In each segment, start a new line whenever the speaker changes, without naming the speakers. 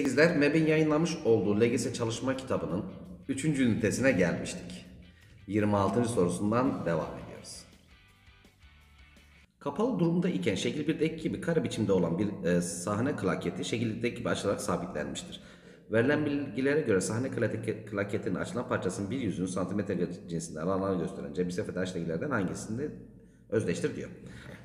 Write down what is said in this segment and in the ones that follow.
8'ler MEB'in yayınlamış olduğu LGS çalışma kitabının 3. ünitesine gelmiştik. 26. sorusundan devam ediyoruz. Kapalı durumda iken şekil 1'deki gibi kare biçimde olan bir e, sahne klaketi şekil 1'deki gibi açılarak sabitlenmiştir. Verilen bilgilere göre sahne klaketinin açılan parçasının bir yüzünü santimetre cinsinden alanları gösteren cebise feda hangisinde özdeştir diyor.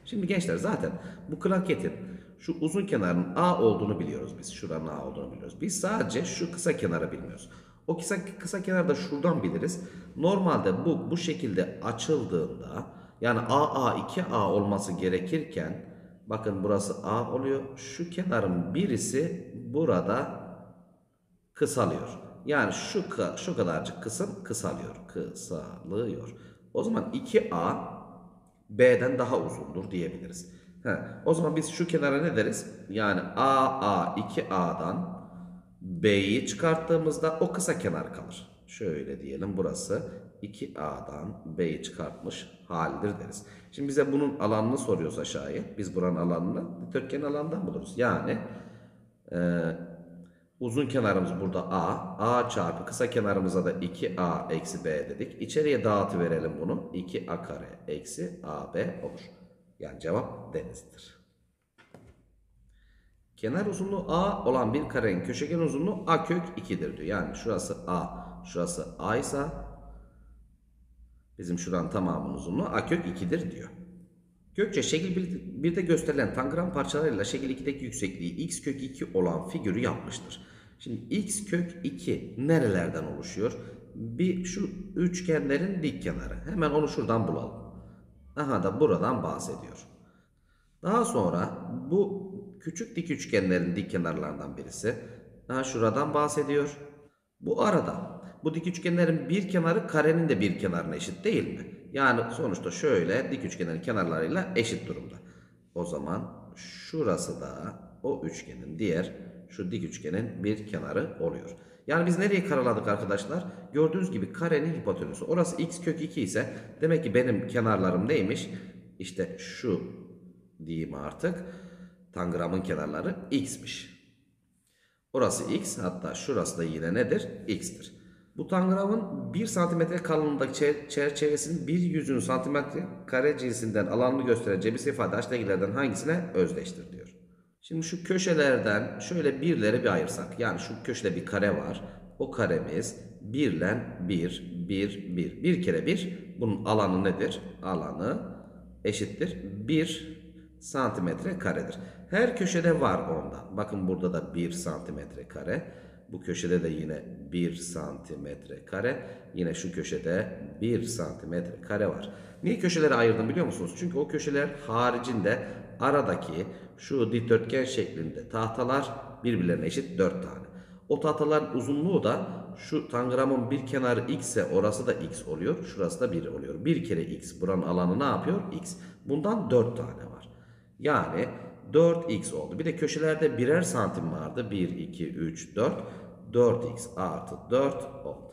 Şimdi gençler zaten bu klaketin şu uzun kenarın A olduğunu biliyoruz biz. Şuranın A olduğunu biliyoruz. Biz sadece şu kısa kenarı bilmiyoruz. O kısa, kısa kenarı da şuradan biliriz. Normalde bu bu şekilde açıldığında yani AA 2A olması gerekirken bakın burası A oluyor. Şu kenarın birisi burada kısalıyor. Yani şu şu kadarcık kısım kısalıyor. Kısalıyor. O zaman 2A B'den daha uzundur diyebiliriz. He, o zaman biz şu kenara ne deriz? Yani A, A, 2A'dan B'yi çıkarttığımızda o kısa kenar kalır. Şöyle diyelim burası 2A'dan B'yi çıkartmış haldir deriz. Şimdi bize bunun alanını soruyoruz aşağıya. Biz buranın alanını dikdörtgen alandan buluruz. Yani e, uzun kenarımız burada A. A çarpı kısa kenarımıza da 2A eksi B dedik. İçeriye dağıtıverelim bunu. 2A kare eksi AB olur. Yani cevap denizdir. Kenar uzunluğu A olan bir karenin köşegen uzunluğu A kök 2'dir diyor. Yani şurası A, şurası A ise bizim şuran tamamının uzunluğu A kök 2'dir diyor. Gökçe şekil 1'de gösterilen tangram parçalarıyla şekil 2'deki yüksekliği x kök 2 olan figürü yapmıştır. Şimdi x kök 2 nerelerden oluşuyor? Bir şu üçgenlerin dik kenarı. Hemen onu şuradan bulalım. Aha da buradan bahsediyor. Daha sonra bu küçük dik üçgenlerin dik kenarlarından birisi. Daha şuradan bahsediyor. Bu arada bu dik üçgenlerin bir kenarı karenin de bir kenarına eşit değil mi? Yani sonuçta şöyle dik üçgenin kenarlarıyla eşit durumda. O zaman şurası da o üçgenin diğer şu dik üçgenin bir kenarı oluyor. Yani biz nereyi karaladık arkadaşlar? Gördüğünüz gibi karenin hipotenüsü. Orası x kök 2 ise demek ki benim kenarlarım neymiş? İşte şu diyeyim artık. Tangramın kenarları x'miş. Orası x hatta şurası da yine nedir? x'tir. Bu tangramın 1 santimetre kalınlığındaki çerçevesinin 1 yüzünü santimetre kare cinsinden alanını gösteren cebirsel ifade aşağıdakilerden hangisine özdeştir diyor. Şimdi şu köşelerden şöyle birlere bir ayırsak. Yani şu köşede bir kare var. O karemiz 1 ile bir bir-bir-bir 1 kere bir. bunun alanı nedir? Alanı eşittir bir santimetre karedir. Her köşede var ondan. Bakın burada da bir santimetre kare. Bu köşede de yine bir santimetre kare. Yine şu köşede bir santimetre kare var. Niye köşelere ayırdım biliyor musunuz? Çünkü o köşeler haricinde aradaki şu dikdörtgen şeklinde tahtalar birbirlerine eşit 4 tane. O tahtaların uzunluğu da şu tangramın bir kenarı x ise orası da x oluyor. Şurası da 1 oluyor. 1 kere x buranın alanı ne yapıyor? x. Bundan 4 tane var. Yani 4x oldu. Bir de köşelerde birer santim vardı. 1, 2, 3, 4. 4x artı 4 oldu.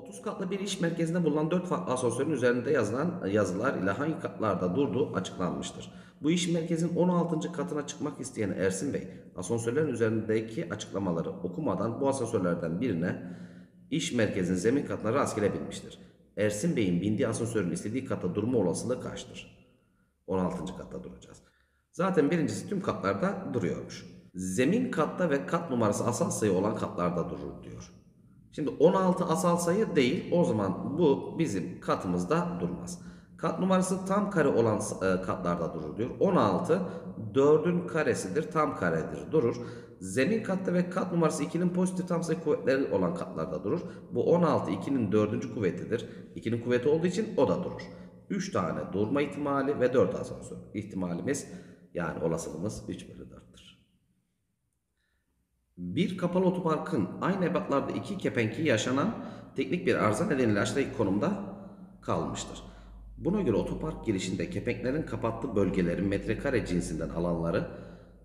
30 katlı bir iş merkezinde bulunan 4 farklı asansörün üzerinde yazılan yazılar ile hangi katlarda durduğu açıklanmıştır. Bu iş merkezin 16. katına çıkmak isteyen Ersin Bey, asansörlerin üzerindeki açıklamaları okumadan bu asansörlerden birine iş merkezin zemin katına rastgele binmiştir. Ersin Bey'in bindiği asansörün istediği kata durma olasılığı kaçtır? 16. katta duracağız. Zaten birincisi tüm katlarda duruyormuş. Zemin katta ve kat numarası asal sayı olan katlarda durur diyor. Şimdi 16 asal sayı değil. O zaman bu bizim katımızda durmaz. Kat numarası tam kare olan e, katlarda durur diyor. 16 4'ün karesidir. Tam karedir. Durur. Zemin katta ve kat numarası 2'nin pozitif tam sayı kuvvetleri olan katlarda durur. Bu 16 2'nin 4. kuvvetidir. 2'nin kuvveti olduğu için o da durur. 3 tane durma ihtimali ve 4 asansör ihtimalimiz yani olasılığımız 3 bölü 4. Bir kapalı otoparkın aynı ebatlarda iki kepenki yaşanan teknik bir arıza nedeniyle aşağıdaki konumda kalmıştır. Buna göre otopark girişinde kepenklerin kapattığı bölgelerin metrekare cinsinden alanları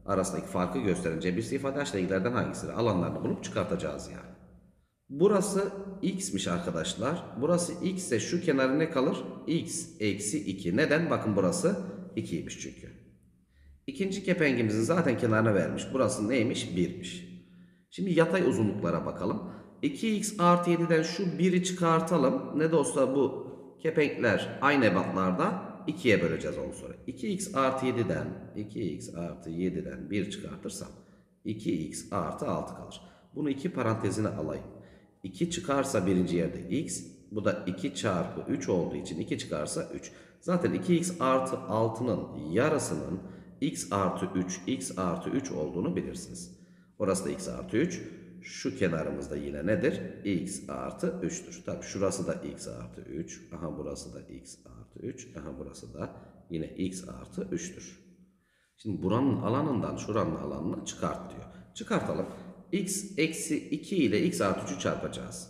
arasındaki farkı gösteren bir ifade aşağıdakilerden hangisidir? Alanlarını bulup çıkartacağız yani. Burası x'miş arkadaşlar. Burası x ise şu kenarı ne kalır? x eksi 2. Neden? Bakın burası 2'ymiş çünkü. İkinci kepengimizin zaten kenarına vermiş. Burası neymiş? 1'miş. Şimdi yatay uzunluklara bakalım. 2x artı 7'den şu 1'i çıkartalım. Ne de olsa bu kepenkler aynı ebatlarda 2'ye böleceğiz onu sonra. 2x artı 7'den 2x artı 7'den 1 çıkartırsam 2x artı 6 kalır. Bunu iki parantezine alayım. 2 çıkarsa birinci yerde x. Bu da 2 çarpı 3 olduğu için 2 çıkarsa 3. Zaten 2x artı 6'nın yarısının x artı 3 x artı 3 olduğunu bilirsiniz. Orası da x artı 3. Şu kenarımızda yine nedir? x artı 3'tür. Tabi şurası da x artı 3. Aha burası da x artı 3. Aha burası da yine x artı 3'tür. Şimdi buranın alanından şuranın alanını çıkart diyor. Çıkartalım. x eksi 2 ile x artı 3'ü çarpacağız.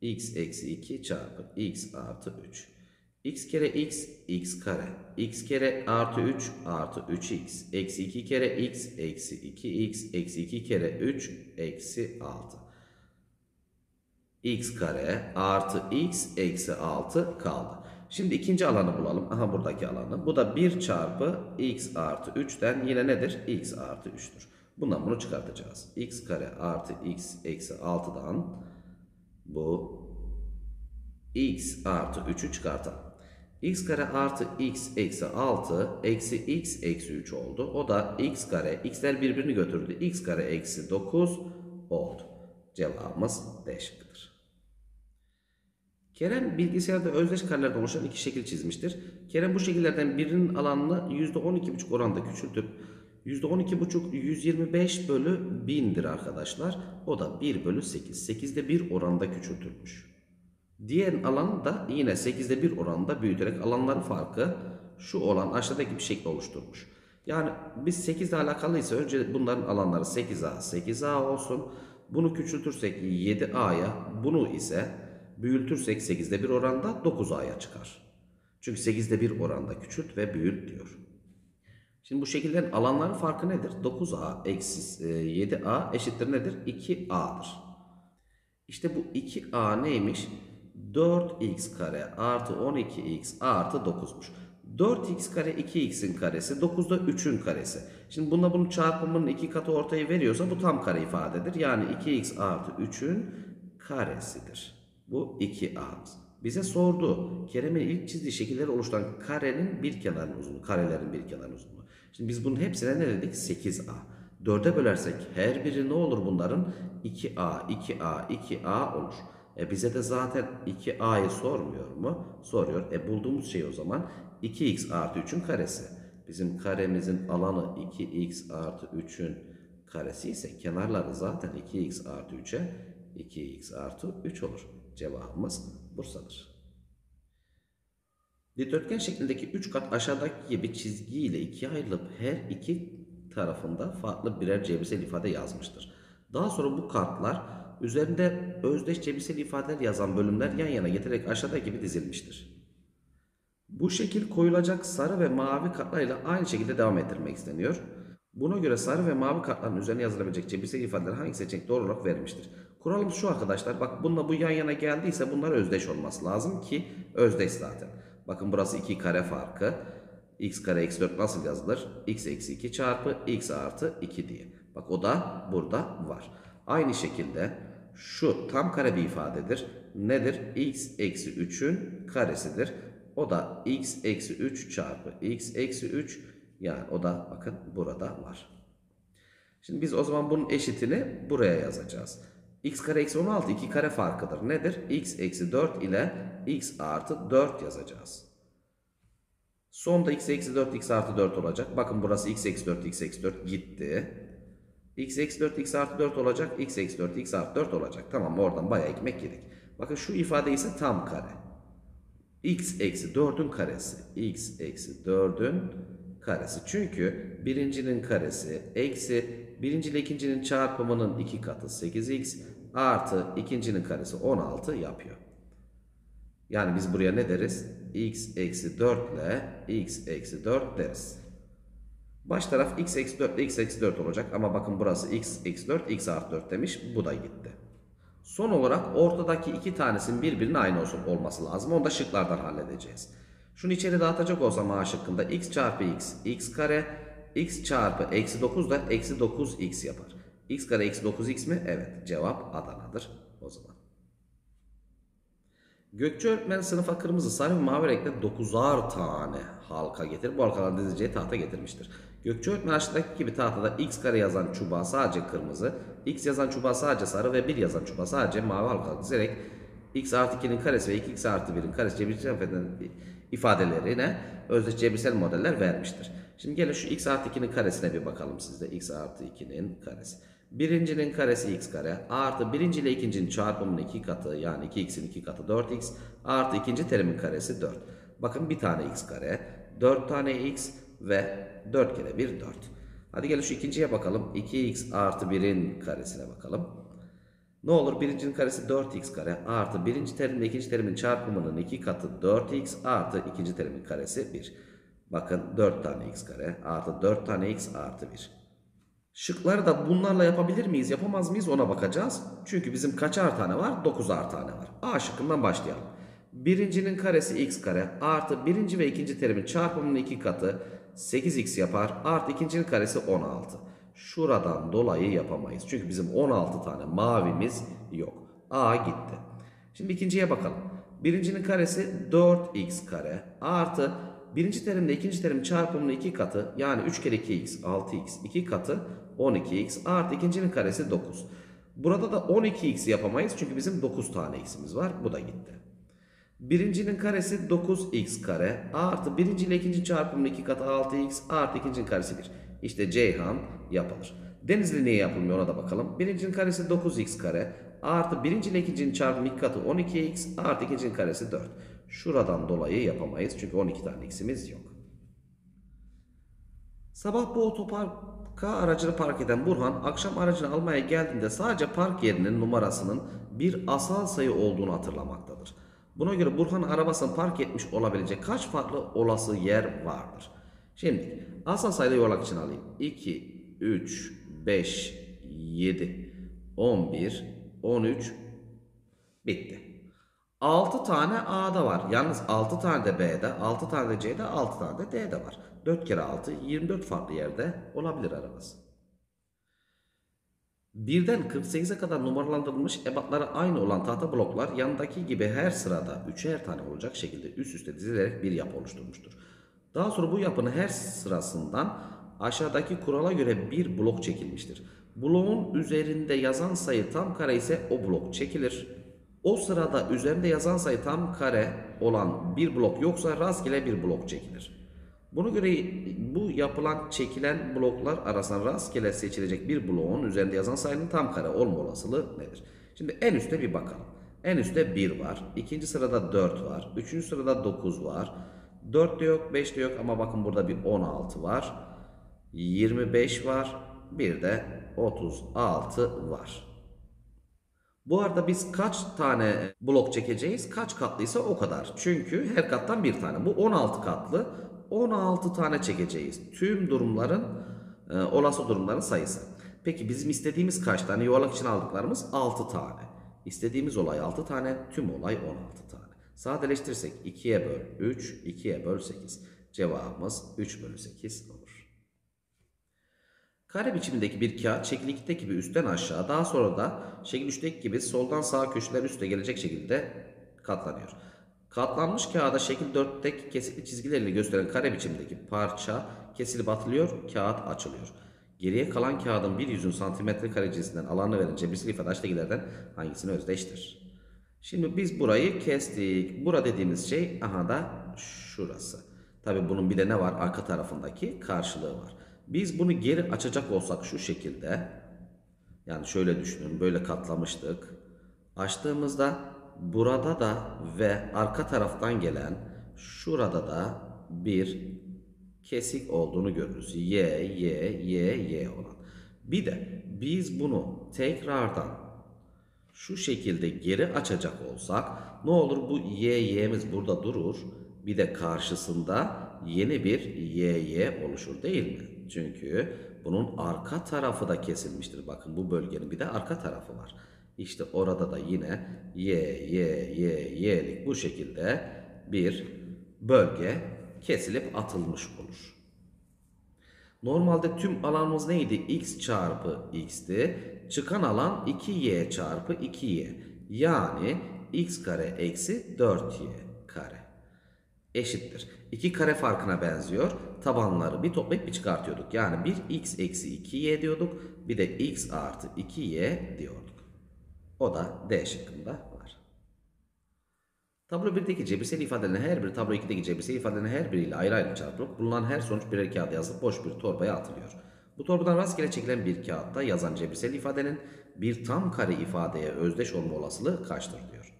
x eksi 2 çarpı x artı 3 x kere x x kare. x kere artı 3 artı 3x. Eksi 2 kere x eksi 2x. Eksi 2 kere 3 eksi 6. x kare artı x eksi 6 kaldı. Şimdi ikinci alanı bulalım. Aha buradaki alanı. Bu da 1 çarpı x artı 3'ten yine nedir? x artı 3'tür. Bundan bunu çıkartacağız. x kare artı x eksi 6'dan bu x artı 3'ü çıkartalım x kare artı x eksi 6 eksi x eksi 3 oldu. O da x kare x'ler birbirini götürdü. x kare eksi 9 oldu. Cevabımız D şıkkıdır. Kerem bilgisayarda özdeş karelerden oluşan iki şekil çizmiştir. Kerem bu şekillerden birinin alanını %12,5 oranda küçültüp %12,5 125 bölü 1000'dir arkadaşlar. O da 1 bölü 8. 8'de 1 oranda küçültülmüş. Diğer alan da yine 8'de 1 oranında büyüterek alanların farkı şu olan aşağıdaki bir şekli oluşturmuş. Yani biz 8 ile alakalıysa önce bunların alanları 8A, 8A olsun. Bunu küçültürsek 7A'ya, bunu ise büyütürsek 8'de 1 oranda 9A'ya çıkar. Çünkü 8'de 1 oranda küçült ve büyüt diyor. Şimdi bu şekillerin alanların farkı nedir? 9A eksi 7A e, eşittir nedir? 2A'dır. İşte bu 2A neymiş? 4x kare artı 12x artı 9'muş. 4x kare 2x'in karesi 9'da 3'ün karesi. Şimdi bununla bunun çarpımının 2 katı ortaya veriyorsa bu tam kare ifadedir. Yani 2x artı 3'ün karesidir. Bu 2 a'mız. Bize sordu. Kerem'in ilk çizdiği şekilleri oluşturan karenin bir kenarının uzunluğu. Karelerin bir kenarının uzunluğu. Şimdi biz bunun hepsine ne dedik? 8a. 4'e bölersek her biri ne olur bunların? 2a, 2a, 2a olur. E bize de zaten 2a'yı sormuyor mu? Soruyor. E bulduğumuz şey o zaman 2x artı 3'ün karesi. Bizim karemizin alanı 2x artı 3'ün karesi ise kenarları zaten 2x artı 3'e 2x artı 3 olur. Cevabımız Bursa'dır. Dikdörtgen şeklindeki 3 kat aşağıdaki gibi çizgiyle ikiye ayrılıp her iki tarafında farklı birer cebirsel ifade yazmıştır. Daha sonra bu kartlar üzerinde özdeş cebisel ifadeler yazan bölümler yan yana getirerek aşağıda gibi dizilmiştir. Bu şekil koyulacak sarı ve mavi katlarıyla aynı şekilde devam ettirmek isteniyor. Buna göre sarı ve mavi katların üzerine yazılabilecek cebisel ifadeler hangi seçenek doğru olarak verilmiştir? Kuralımız şu arkadaşlar. Bak bununla bu yan yana geldiyse bunlar özdeş olması lazım ki özdeş zaten. Bakın burası 2 kare farkı. x kare x4 nasıl yazılır? x eksi 2 çarpı x artı 2 diye. Bak o da burada var. Aynı şekilde şu tam kare bir ifadedir. Nedir? x eksi 3'ün karesidir. O da x eksi 3 çarpı x eksi 3 yani o da bakın burada var. Şimdi biz o zaman bunun eşitini buraya yazacağız. x kare eksi 16 iki kare farkıdır. Nedir? x eksi 4 ile x artı 4 yazacağız. Sonda x eksi 4 x artı 4 olacak. Bakın burası x eksi 4 x eksi 4 gitti x eksi 4 x artı 4 olacak. x eksi 4 x artı 4 olacak. Tamam oradan bayağı ekmek yedik. Bakın şu ifade ise tam kare. x eksi 4'ün karesi. x eksi 4'ün karesi. Çünkü birincinin karesi eksi birinci ile ikincinin çarpımının 2 katı 8x artı ikincinin karesi 16 yapıyor. Yani biz buraya ne deriz? x eksi 4 ile x eksi 4 deriz. Baş taraf x eksi 4 x eksi 4 olacak. Ama bakın burası x eksi 4 x artı 4 demiş. Bu da gitti. Son olarak ortadaki iki tanesinin birbirine aynı olması lazım. Onu da şıklardan halledeceğiz. Şunu içeri dağıtacak olsam A şıkkında x çarpı x x kare x çarpı eksi 9 da eksi 9x yapar. x kare eksi 9x mi? Evet cevap Adana'dır o zaman. Gökçe öğretmen sınıfa kırmızı sarı mavi renkte 9'ar tane halka getirip bu halkaları dizeceği tahta getirmiştir. Gökçeöğütmen aşağıdaki gibi tahtada x kare yazan çubuğa sadece kırmızı, x yazan çubuğa sadece sarı ve 1 yazan çubuğa sadece mavi halka dizerek x artı 2'nin karesi ve 2x artı 1'in karesi cebirsel ifadelerine özdeş cebirsel modeller vermiştir. Şimdi gelin şu x artı 2'nin karesine bir bakalım sizde. x artı 2'nin karesi. Birincinin karesi x kare artı birinci ile ikincinin çarpımının iki katı yani 2x'in iki katı 4x artı ikinci terimin karesi 4. Bakın bir tane x kare, 4 tane x ve 4 kere 1 4. Hadi gelin şu ikinciye bakalım. 2x artı 1'in karesine bakalım. Ne olur birincinin karesi 4x kare artı birinci terimle ikinci terimin çarpımının 2 katı 4x artı ikinci terimin karesi 1. Bakın 4 tane x kare artı 4 tane x artı 1. Şıkları da bunlarla yapabilir miyiz yapamaz mıyız ona bakacağız. Çünkü bizim kaçar tane var? 9'ar tane var. A şıkkından başlayalım. Birincinin karesi x kare artı birinci ve ikinci terimin çarpımının 2 katı 8x yapar. Artı ikincinin karesi 16. Şuradan dolayı yapamayız. Çünkü bizim 16 tane mavimiz yok. A gitti. Şimdi ikinciye bakalım. Birincinin karesi 4x kare artı birinci terimle ikinci terim çarpımının iki katı yani 3 kere 2x 6x 2 katı 12x artı ikincinin karesi 9. Burada da 12x yapamayız çünkü bizim 9 tane x'imiz var. Bu da gitti. Birincinin karesi 9x kare artı birinci ile ikinci çarpımının iki katı 6x artı ikincinin karesi 1. İşte Ceyhan yapılır. Denizli niye yapılmıyor ona da bakalım. Birincinin karesi 9x kare artı birinci ile ikincinin çarpımının iki katı 12x artı ikincinin karesi 4. Şuradan dolayı yapamayız çünkü 12 tane x'imiz yok. Sabah bu otoparka aracını park eden Burhan akşam aracını almaya geldiğinde sadece park yerinin numarasının bir asal sayı olduğunu hatırlamaktadır. Buna göre Burhan arabasını park etmiş olabilecek kaç farklı olası yer vardır? Şimdi asal sayılı yuvarlak için alayım. 2, 3, 5, 7, 11, 13, bitti. 6 tane A'da var. Yalnız 6 tane de B'de, 6 tane de C'de, 6 tane de D'de var. 4 kere 6, 24 farklı yerde olabilir arabası. Birden 48'e kadar numaralandırılmış ebatları aynı olan tahta bloklar yandaki gibi her sırada 3'er tane olacak şekilde üst üste dizilerek bir yapı oluşturmuştur. Daha sonra bu yapının her sırasından aşağıdaki kurala göre bir blok çekilmiştir. Bloğun üzerinde yazan sayı tam kare ise o blok çekilir. O sırada üzerinde yazan sayı tam kare olan bir blok yoksa rastgele bir blok çekilir. Buna göre bu yapılan çekilen bloklar arasından rastgele seçilecek bir bloğun üzerinde yazan sayının tam kare olma olasılığı nedir? Şimdi en üstte bir bakalım. En üstte 1 var. ikinci sırada 4 var. Üçüncü sırada 9 var. 4 de yok 5 de yok ama bakın burada bir 16 var. 25 var. Bir de 36 var. Bu arada biz kaç tane blok çekeceğiz? Kaç katlıysa o kadar. Çünkü her kattan bir tane. Bu 16 katlı. 16 tane çekeceğiz. Tüm durumların e, olası durumların sayısı. Peki bizim istediğimiz kaç tane? Yuvarlak için aldıklarımız 6 tane. İstediğimiz olay 6 tane, tüm olay 16 tane. Sadeleştirirsek 2'ye böl 3, 2'ye böl 8. Cevabımız 3 bölü 8 olur. Kare biçimindeki bir kağıt şekil 2'deki gibi üstten aşağı daha sonra da şekil 3'teki gibi soldan sağa köşeler üste gelecek şekilde katlanıyor. Katlanmış kağıda şekil 4'teki kesikli çizgilerini gösteren kare biçimdeki parça kesilip atılıyor, kağıt açılıyor. Geriye kalan kağıdın bir yüzün santimetre kare cinsinden alanını veren cebirsil ifade aşağıdakilerden hangisine özdeştir? Şimdi biz burayı kestik. Bura dediğimiz şey aha da şurası. Tabi bunun bir de ne var? Arka tarafındaki karşılığı var. Biz bunu geri açacak olsak şu şekilde. Yani şöyle düşünün. Böyle katlamıştık. Açtığımızda burada da ve arka taraftan gelen şurada da bir kesik olduğunu görürüz. Y, Y, Y, Y olan. Bir de biz bunu tekrardan şu şekilde geri açacak olsak ne olur bu Y, Y'miz burada durur. Bir de karşısında yeni bir Y, Y oluşur değil mi? Çünkü bunun arka tarafı da kesilmiştir. Bakın bu bölgenin bir de arka tarafı var. İşte orada da yine y, y, y, y'lik bu şekilde bir bölge kesilip atılmış olur. Normalde tüm alanımız neydi? x çarpı x'ti. Çıkan alan 2y çarpı 2y. Yani x kare eksi 4y kare. Eşittir. 2 kare farkına benziyor. Tabanları bir toplayıp bir çıkartıyorduk. Yani bir x eksi 2y diyorduk. Bir de x artı 2y diyorduk. O da D şıkkında var. Tablo 1'deki cebirsel ifadelerin her biri tablo 2'deki cebirsel ifadelerin her biriyle ayrı ayrı çarpılıp bulunan her sonuç birer kağıda yazılıp boş bir torbaya atılıyor. Bu torbadan rastgele çekilen bir kağıtta yazan cebirsel ifadenin bir tam kare ifadeye özdeş olma olasılığı kaçtır diyor.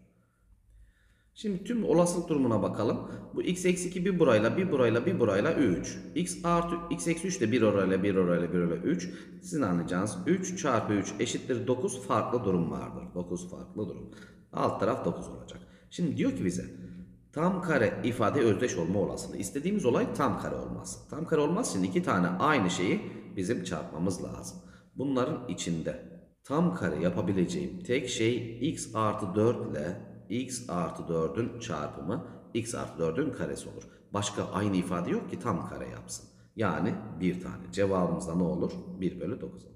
Şimdi tüm olasılık durumuna bakalım. Bu x eksi 2 bir burayla bir burayla bir burayla 3. x artı x eksi 3 de bir orayla bir orayla bir orayla 3. Sizin anlayacağınız 3 çarpı 3 eşittir 9 farklı durum vardır. 9 farklı durum. Alt taraf 9 olacak. Şimdi diyor ki bize tam kare ifade özdeş olma olasılığı. İstediğimiz olay tam kare olmaz. Tam kare olmaz. Şimdi iki tane aynı şeyi bizim çarpmamız lazım. Bunların içinde tam kare yapabileceğim tek şey x artı 4 ile x artı 4'ün çarpımı x artı 4'ün karesi olur. Başka aynı ifade yok ki tam kare yapsın. Yani bir tane. Cevabımızda ne olur? 1 bölü 9 olur.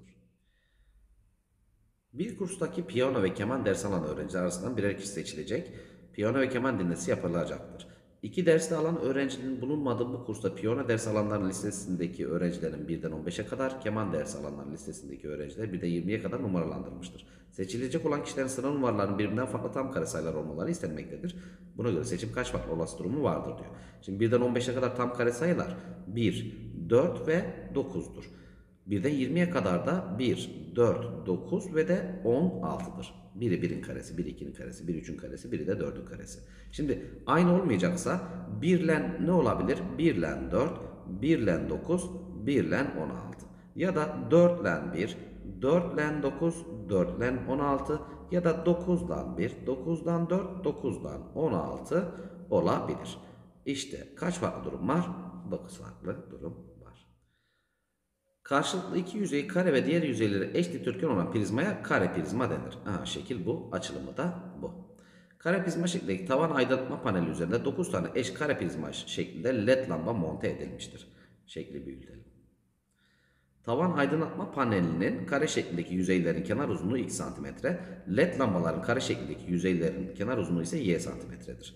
Bir kurstaki piyano ve keman ders alan öğrenciler arasından birer kişi seçilecek. Piyano ve keman dinlesi yapılacaktır. İki derste alan öğrencinin bulunmadığı bu kursta piyano ders alanların listesindeki öğrencilerin 1'den 15'e kadar, keman ders alanların listesindeki öğrenciler 1'den 20'ye kadar numaralandırılmıştır. Seçilecek olan kişilerin sıra numaralarının birbirinden farklı tam kare sayılar olmaları istenmektedir. Buna göre seçim kaç farklı olası durumu vardır diyor. Şimdi 1'den 15'e kadar tam kare sayılar 1, 4 ve 9'dur. 1'den 20'ye kadar da 1, 4, 9 ve de 16'dır. Biri birin karesi, biri ikinin karesi, biri üçün karesi, biri de dördün karesi. Şimdi aynı olmayacaksa birlen ne olabilir? Birlen dört, birlen dokuz, birlen 9, 1 Ya da dörtlen bir, dörtlen dokuz, dörtlen 9, 4 ya da dokuzdan bir, dokuzdan dört, dokuzdan 4, 9 olabilir. İşte kaç farklı durum var? 9 farklı durum Karşılıklı iki yüzeyi kare ve diğer yüzeyleri eş dikdörtgen olan prizmaya kare prizma denir. Aha, şekil bu, açılımı da bu. Kare prizma şeklindeki tavan aydınlatma paneli üzerinde 9 tane eş kare prizma şeklinde led lamba monte edilmiştir. Şekli büyütelim. Tavan aydınlatma panelinin kare şeklindeki yüzeylerin kenar uzunluğu 2 santimetre, led lambaların kare şeklindeki yüzeylerin kenar uzunluğu ise y santimetredir.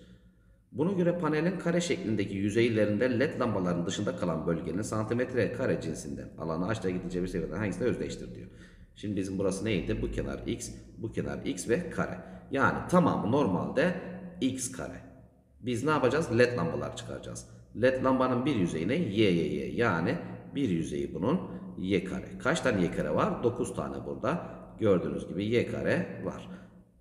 Buna göre panelin kare şeklindeki yüzeylerinde led lambaların dışında kalan bölgenin santimetre kare cinsinden alanı açta gideceği bir seviyeden hangisine özdeştir diyor. Şimdi bizim burası neydi? Bu kenar x, bu kenar x ve kare. Yani tamamı normalde x kare. Biz ne yapacağız? Led lambalar çıkaracağız. Led lambanın bir yüzeyine y, y, y. Yani bir yüzeyi bunun y kare. Kaç tane y kare var? 9 tane burada. Gördüğünüz gibi y kare var.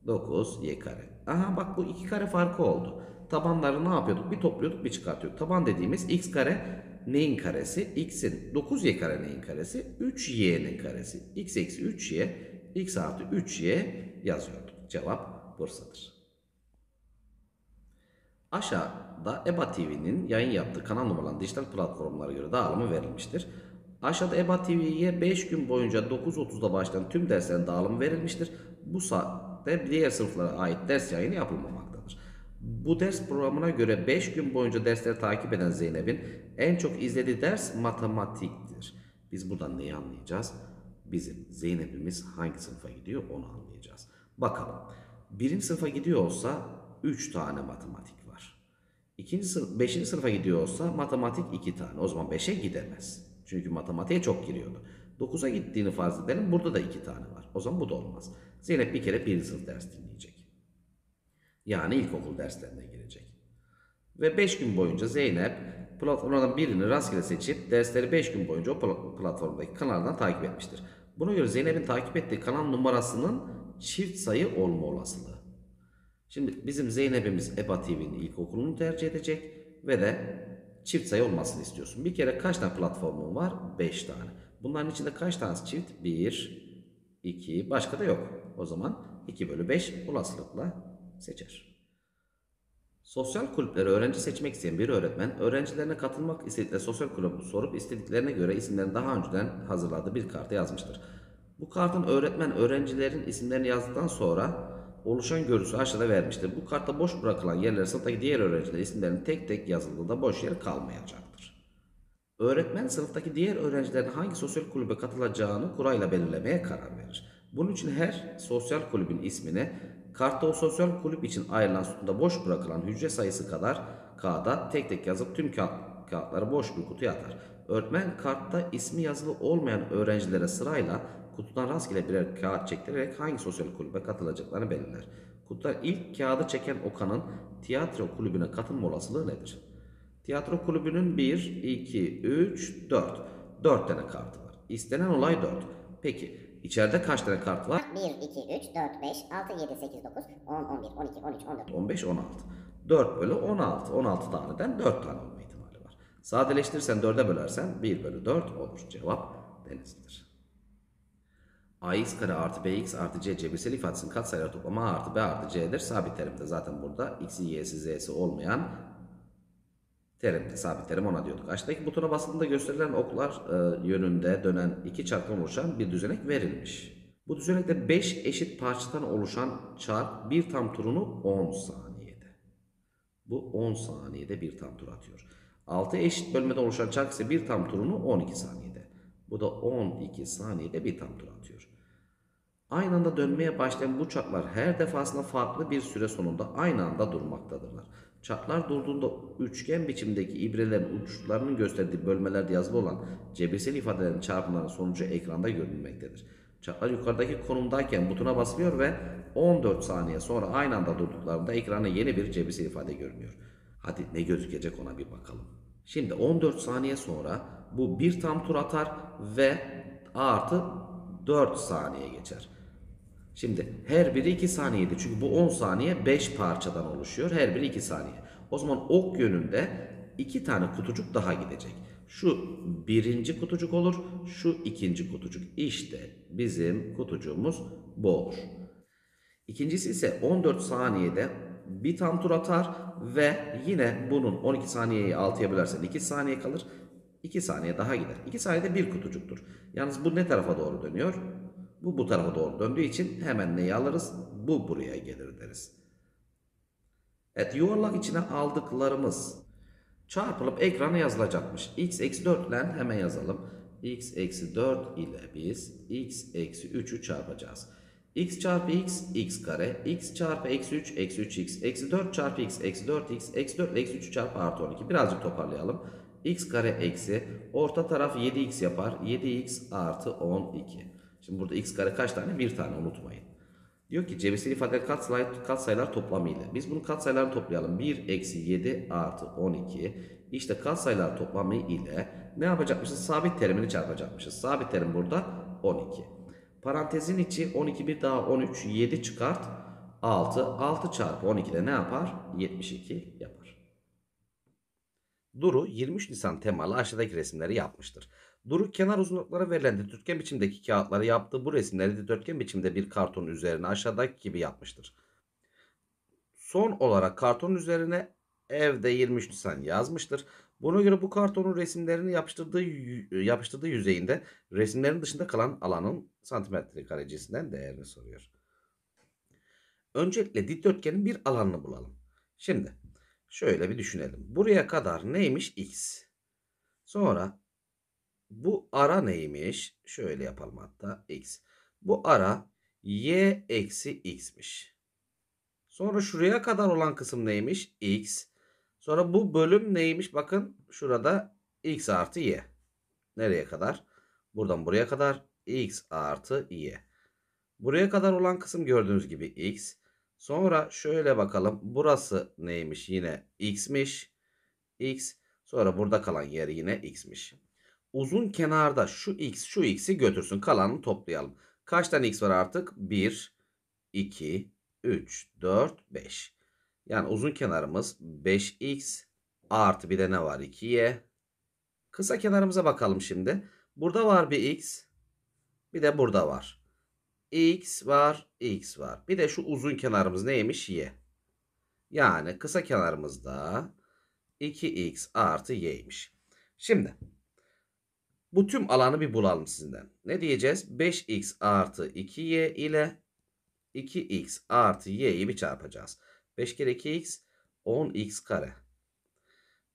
9 y kare. Aha bak bu iki kare farkı oldu. Tabanları ne yapıyorduk? Bir topluyorduk bir çıkartıyorduk. Taban dediğimiz x kare neyin karesi? x'in 9y kare neyin karesi? 3y'nin karesi. x eksi 3y x artı 3y yazıyorduk. Cevap Bursa'dır. Aşağıda EBA TV'nin yayın yaptığı kanal numaralı dijital platformlara göre dağılımı verilmiştir. Aşağıda EBA TV'ye 5 gün boyunca 9.30'da başlayan tüm derslerin dağılımı verilmiştir. Bu saatte diğer sınıflara ait ders yayını yapılmamıştır. Bu ders programına göre 5 gün boyunca dersleri takip eden Zeynep'in en çok izlediği ders matematiktir. Biz buradan neyi anlayacağız? Bizim Zeynep'imiz hangi sınıfa gidiyor onu anlayacağız. Bakalım. Birinci sınıfa gidiyor olsa 3 tane matematik var. İkinci sınıf, beşinci sınıfa gidiyor olsa matematik 2 tane. O zaman 5'e gidemez. Çünkü matematiğe çok giriyordu. 9'a gittiğini farz edelim. Burada da 2 tane var. O zaman bu da olmaz. Zeynep bir kere birinci sınıf ders dinleyecek. Yani ilkokul derslerine girecek. Ve 5 gün boyunca Zeynep platformdan birini rastgele seçip dersleri 5 gün boyunca o platformdaki kanaldan takip etmiştir. Buna göre Zeynep'in takip ettiği kanal numarasının çift sayı olma olasılığı. Şimdi bizim Zeynep'imiz EBA TV'nin ilkokulunu tercih edecek ve de çift sayı olmasını istiyorsun. Bir kere kaç tane platformun var? 5 tane. Bunların içinde kaç tane çift? 1, 2, başka da yok. O zaman 2 bölü 5 olasılıkla seçer. Sosyal kulüpleri öğrenci seçmek isteyen bir öğretmen, öğrencilerine katılmak istedikleri sosyal kulübü sorup istediklerine göre isimlerini daha önceden hazırladığı bir karta yazmıştır. Bu kartın öğretmen öğrencilerin isimlerini yazdıktan sonra oluşan görüntüsü aşağıda vermiştir. Bu kartta boş bırakılan yerlere sınıftaki diğer öğrencilerin isimlerinin tek tek yazıldığında boş yer kalmayacaktır. Öğretmen sınıftaki diğer öğrencilerin hangi sosyal kulübe katılacağını kurayla belirlemeye karar verir. Bunun için her sosyal kulübün ismine o sosyal kulüp için ayrılan sütunda boş bırakılan hücre sayısı kadar kağıda tek tek yazıp tüm ka kağıtları boş bir kutuya atar. Öğretmen kartta ismi yazılı olmayan öğrencilere sırayla kutudan rastgele birer kağıt çektirerek hangi sosyal kulübe katılacaklarını belirler. Kutudan ilk kağıdı çeken Okan'ın tiyatro kulübüne katılma olasılığı nedir? Tiyatro kulübünün 1, 2, 3, 4. 4 tane kartı var. İstenen olay 4. Peki İçeride kaç tane kart var? 1, 2, 3, 4, 5, 6, 7, 8, 9, 10, 11, 12, 13, 14, 15, 16. 4 bölü 16. 16 taneden 4 tane olma ihtimali var. Sadeleştirirsen 4'e bölersen 1 bölü 4 olur. Cevap denizdir. ax kare artı bx artı c cebirsel ifadesinin katsayıları toplama a artı b artı c'dir. Sabit terimde zaten burada x'i y'si z'si olmayan Terimdi, sabit terim ona diyorduk. Aşağıdaki butona basıldığında gösterilen oklar e, yönünde dönen iki çarktan oluşan bir düzenek verilmiş. Bu düzenekte 5 eşit parçadan oluşan çarp bir tam turunu 10 saniyede. Bu 10 saniyede bir tam tur atıyor. 6 eşit bölmeden oluşan çarp ise bir tam turunu 12 saniyede. Bu da 12 saniyede bir tam tur atıyor. Aynı anda dönmeye başlayan bu çarklar her defasında farklı bir süre sonunda aynı anda durmaktadırlar. Çarklar durduğunda üçgen biçimdeki ibrelerin uçlarının gösterdiği bölmelerde yazılı olan cebirsel ifadelerin çarpımlarının sonucu ekranda görünmektedir. Çarklar yukarıdaki konumdayken butona basılıyor ve 14 saniye sonra aynı anda durduklarında ekrana yeni bir cebirsel ifade görünüyor. Hadi ne gözükecek ona bir bakalım. Şimdi 14 saniye sonra bu bir tam tur atar ve artı 4 saniye geçer. Şimdi her biri 2 saniyeydi. Çünkü bu 10 saniye 5 parçadan oluşuyor. Her biri 2 saniye. O zaman ok yönünde 2 tane kutucuk daha gidecek. Şu birinci kutucuk olur. Şu ikinci kutucuk. İşte bizim kutucuğumuz bu olur. İkincisi ise 14 saniyede bir tam tur atar ve yine bunun 12 saniyeyi 6'ya bölersen 2 saniye kalır. 2 saniye daha gider. 2 saniyede bir kutucuktur. Yalnız bu ne tarafa doğru dönüyor? Bu bu tarafa doğru döndüğü için hemen neyi alırız? Bu buraya gelir deriz. Evet yuvarlak içine aldıklarımız çarpılıp ekrana yazılacakmış. x eksi 4 ile hemen yazalım. x eksi 4 ile biz x eksi 3'ü çarpacağız. x çarpı x x kare x çarpı eksi 3 eksi 3x eksi 4 çarpı x eksi 4x eksi 4 eksi 3 çarpı artı 12 birazcık toparlayalım x kare eksi orta taraf 7x yapar 7x artı 12 Şimdi burada x kare kaç tane? Bir tane unutmayın. Diyor ki cebisel ifade katsayı, katsayılar toplamıyla. Biz bunu katsayılarını toplayalım. 1 eksi 7 artı 12. İşte katsayılar toplamı ile ne yapacakmışız? Sabit terimini çarpacakmışız. Sabit terim burada 12. Parantezin içi 12 bir daha 13 7 çıkart 6. 6 çarpı 12 de ne yapar? 72 yapar. Duru 23 Nisan temalı aşağıdaki resimleri yapmıştır. Duruk kenar uzunlukları verilen dikdörtgen biçimdeki kağıtları yaptığı bu resimleri dikdörtgen biçimde bir kartonun üzerine aşağıdaki gibi yapmıştır. Son olarak kartonun üzerine evde 23 Nisan yazmıştır. Buna göre bu kartonun resimlerini yapıştırdığı, yapıştırdığı yüzeyinde resimlerin dışında kalan alanın santimetre karecesinden değerini soruyor. Öncelikle dikdörtgenin bir alanını bulalım. Şimdi şöyle bir düşünelim. Buraya kadar neymiş x? Sonra bu ara neymiş? Şöyle yapalım hatta x. Bu ara y eksi x'miş. Sonra şuraya kadar olan kısım neymiş? x. Sonra bu bölüm neymiş? Bakın şurada x artı y. Nereye kadar? Buradan buraya kadar x artı y. Buraya kadar olan kısım gördüğünüz gibi x. Sonra şöyle bakalım. Burası neymiş? Yine x'miş. x. Sonra burada kalan yer yine x'miş uzun kenarda şu x şu x'i götürsün. Kalanını toplayalım. Kaç tane x var artık? 1, 2, 3, 4, 5. Yani uzun kenarımız 5x artı bir de ne var? 2y. Kısa kenarımıza bakalım şimdi. Burada var bir x. Bir de burada var. x var, x var. Bir de şu uzun kenarımız neymiş? y. Yani kısa kenarımızda 2x artı y'ymiş. Şimdi bu tüm alanı bir bulalım sizden. Ne diyeceğiz? 5x artı 2y ile 2x artı y'yi bir çarpacağız. 5 kere 2x 10x kare.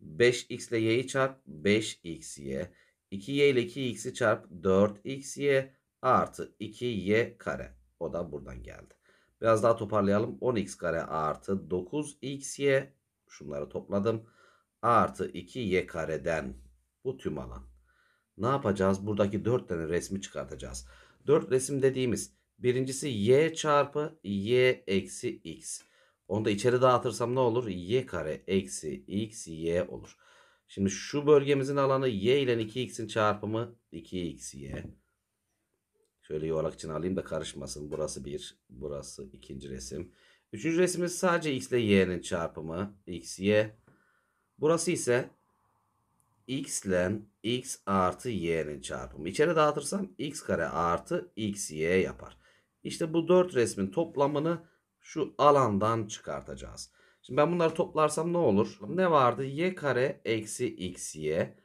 5x ile y'yi çarp 5xy. 2y ile 2x'i çarp 4xy artı 2y kare. O da buradan geldi. Biraz daha toparlayalım. 10x kare artı 9xy. Şunları topladım. Artı 2y kareden bu tüm alan ne yapacağız? Buradaki 4 tane resmi çıkartacağız. 4 resim dediğimiz birincisi y çarpı y eksi x. Onu da içeri dağıtırsam ne olur? y kare eksi x y olur. Şimdi şu bölgemizin alanı y ile 2x'in çarpımı 2xy. Şöyle yuvarlak için alayım da karışmasın. Burası 1, burası ikinci resim. Üçüncü resimiz sadece x ile y'nin çarpımı xy. Burası ise x ile x artı y'nin çarpımı. İçeri dağıtırsam x kare artı x y yapar. İşte bu dört resmin toplamını şu alandan çıkartacağız. Şimdi ben bunları toplarsam ne olur? Ne vardı? y kare eksi x y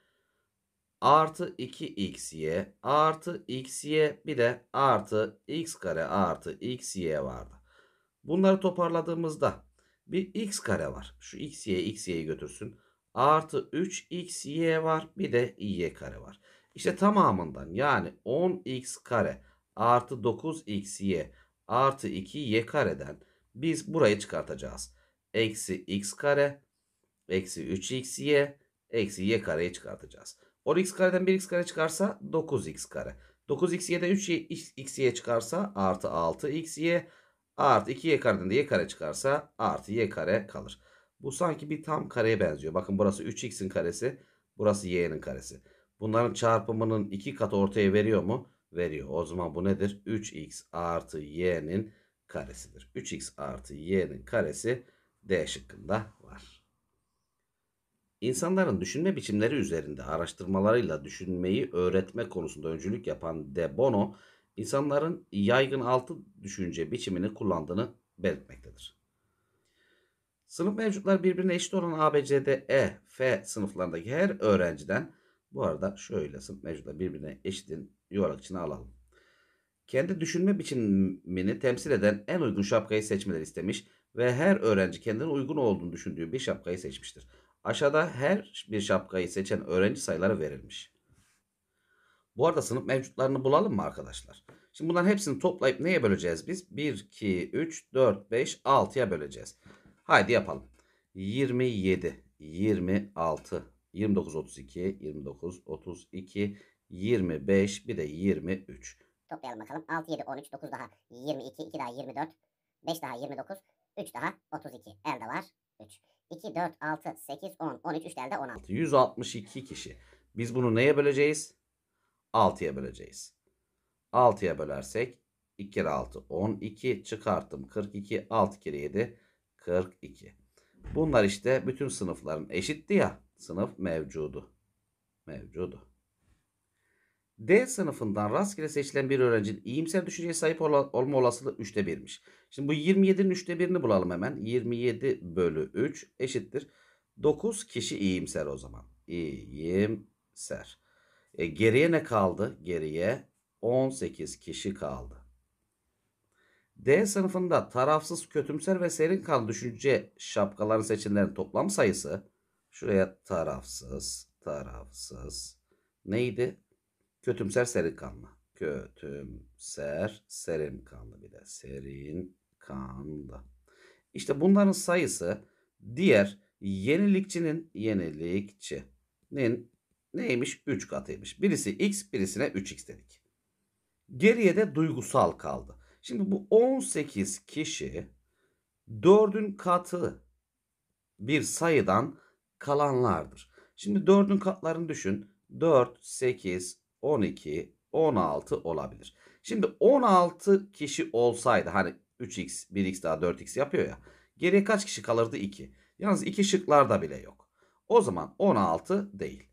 artı 2 X Y artı X Y bir de artı x kare artı X Y vardı. Bunları toparladığımızda bir x kare var. Şu X Y X xy'yi götürsün artı 3xy var bir de y kare var. İşte tamamından yani 10x kare artı 9xy artı 2y kareden biz burayı çıkartacağız. Eksi x kare eksi 3xy eksi y kareyi çıkartacağız. 10x kareden 1x kare çıkarsa 9x kare. 9xy'den 3xy çıkarsa artı 6xy artı 2y kareden de y kare çıkarsa artı y kare kalır. Bu sanki bir tam kareye benziyor. Bakın burası 3x'in karesi. Burası y'nin karesi. Bunların çarpımının iki katı ortaya veriyor mu? Veriyor. O zaman bu nedir? 3x artı y'nin karesidir. 3x artı y'nin karesi D şıkkında var. İnsanların düşünme biçimleri üzerinde araştırmalarıyla düşünmeyi öğretme konusunda öncülük yapan De Bono, insanların yaygın altı düşünce biçimini kullandığını belirtmektedir. Sınıf mevcutlar birbirine eşit olan A, B, C, D, E, F sınıflarındaki her öğrenciden bu arada şöyle sınıf mevcutlar birbirine eşitin yuvarlak içine alalım. Kendi düşünme biçimini temsil eden en uygun şapkayı seçmeleri istemiş ve her öğrenci kendine uygun olduğunu düşündüğü bir şapkayı seçmiştir. Aşağıda her bir şapkayı seçen öğrenci sayıları verilmiş. Bu arada sınıf mevcutlarını bulalım mı arkadaşlar? Şimdi bunların hepsini toplayıp neye böleceğiz biz? 1, 2, 3, 4, 5, 6'ya böleceğiz. Haydi yapalım. 27, 26, 29, 32, 29, 32, 25 bir de 23. Toplayalım bakalım. 6, 7, 13, 9 daha 22, 2 daha 24, 5 daha 29, 3 daha 32. Elde var 3. 2, 4, 6, 8, 10, 13, 3 elde 16. 162 kişi. Biz bunu neye böleceğiz? 6'ya böleceğiz. 6'ya bölersek 2 kere 6 12 çıkarttım 42 6 kere 7 42. Bunlar işte bütün sınıfların eşitti ya. Sınıf mevcudu. Mevcudu. D sınıfından rastgele seçilen bir öğrencinin iyimser düşünceye sahip ola, olma olasılığı 3'te 1'miş. Şimdi bu 27'nin 3'te 1'ini bulalım hemen. 27 bölü 3 eşittir. 9 kişi iyimser o zaman. İyimser. E, geriye ne kaldı? Geriye 18 kişi kaldı. D sınıfında tarafsız, kötümser ve serin kan düşünce şapkaların seçenlerin toplam sayısı şuraya tarafsız, tarafsız neydi? Kötümser, serin kanlı. Kötümser, serin kanlı bir de serin kanlı. İşte bunların sayısı diğer yenilikçinin yenilikçinin neymiş? 3 katıymış. Birisi x, birisine 3x dedik. Geriye de duygusal kaldı. Şimdi bu 18 kişi 4'ün katı bir sayıdan kalanlardır. Şimdi 4'ün katlarını düşün. 4, 8, 12, 16 olabilir. Şimdi 16 kişi olsaydı hani 3x, 1x daha 4x yapıyor ya. Geriye kaç kişi kalırdı? 2. Yalnız 2 şıklarda bile yok. O zaman 16 değil.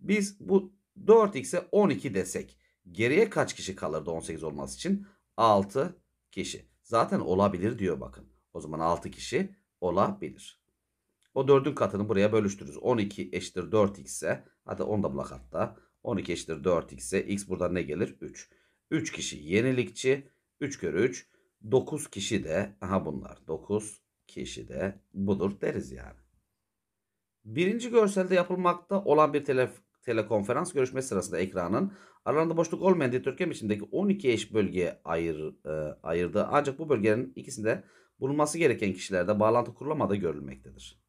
Biz bu 4x'e 12 desek geriye kaç kişi kalırdı 18 olması için? 6 kişi. Zaten olabilir diyor bakın. O zaman 6 kişi olabilir. O 4'ün katını buraya bölüştürürüz. 12 eşittir 4x ise hadi 10 da bulak hatta. 12 eşittir 4x ise x burada ne gelir? 3. 3 kişi yenilikçi. 3 kere 3. 9 kişi de aha bunlar. 9 kişi de budur deriz yani. Birinci görselde yapılmakta olan bir tele, telekonferans görüşmesi sırasında ekranın Aralarında boşluk olmayan dikdörtgen biçimindeki 12 eş bölgeye ayır, e, ayırdı. Ancak bu bölgenin ikisinde bulunması gereken kişilerde bağlantı kurulamadığı görülmektedir.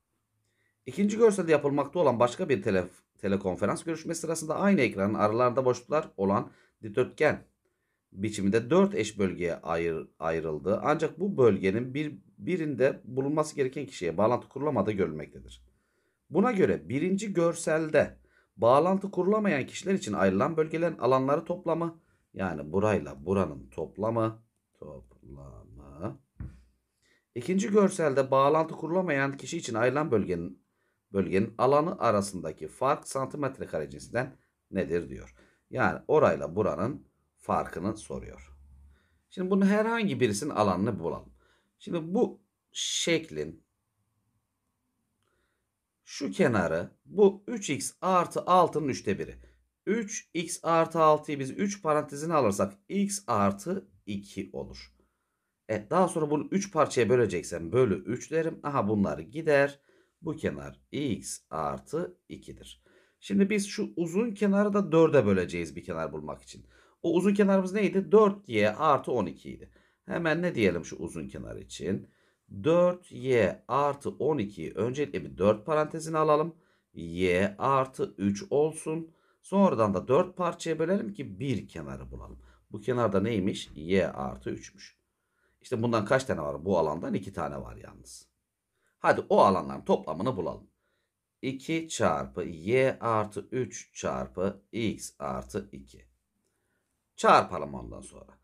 İkinci görselde yapılmakta olan başka bir tele, telekonferans görüşmesi sırasında aynı ekranın aralarında boşluklar olan dikdörtgen biçiminde 4 eş bölgeye ayır, ayrıldı. Ancak bu bölgenin bir, birinde bulunması gereken kişiye bağlantı kurulamadığı görülmektedir. Buna göre birinci görselde Bağlantı kurulamayan kişiler için ayrılan bölgelerin alanları toplamı yani burayla buranın toplamı toplamı. İkinci görselde bağlantı kurulamayan kişi için ayrılan bölgenin bölgenin alanı arasındaki fark santimetre kare cinsinden nedir diyor. Yani orayla buranın farkını soruyor. Şimdi bunu herhangi birisinin alanını bulalım. Şimdi bu şeklin şu kenarı bu 3x artı 6'nın 3'te biri. 3x artı 6'yı biz 3 parantezine alırsak x artı 2 olur. Evet, daha sonra bunu 3 parçaya böleceksem bölü 3 derim. Aha bunlar gider. Bu kenar x artı 2'dir. Şimdi biz şu uzun kenarı da 4'e böleceğiz bir kenar bulmak için. O uzun kenarımız neydi? 4y artı 12 idi. Hemen ne diyelim şu uzun kenar için? 4y artı 12 öncelikle bir 4 parantezine alalım. y artı 3 olsun. Sonradan da 4 parçaya bölelim ki bir kenarı bulalım. Bu kenarda neymiş? y artı 3'müş. İşte bundan kaç tane var? Bu alandan 2 tane var yalnız. Hadi o alanların toplamını bulalım. 2 çarpı y artı 3 çarpı x artı 2. Çarpalım ondan sonra.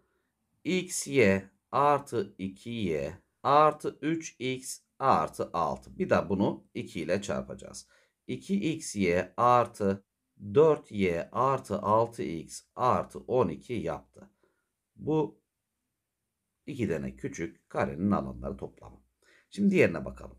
X y artı 2y artı 3x artı 6. Bir de bunu 2 ile çarpacağız. 2xy artı 4y artı 6x artı 12 yaptı. Bu iki tane küçük karenin alanları toplamı. Şimdi diğerine bakalım.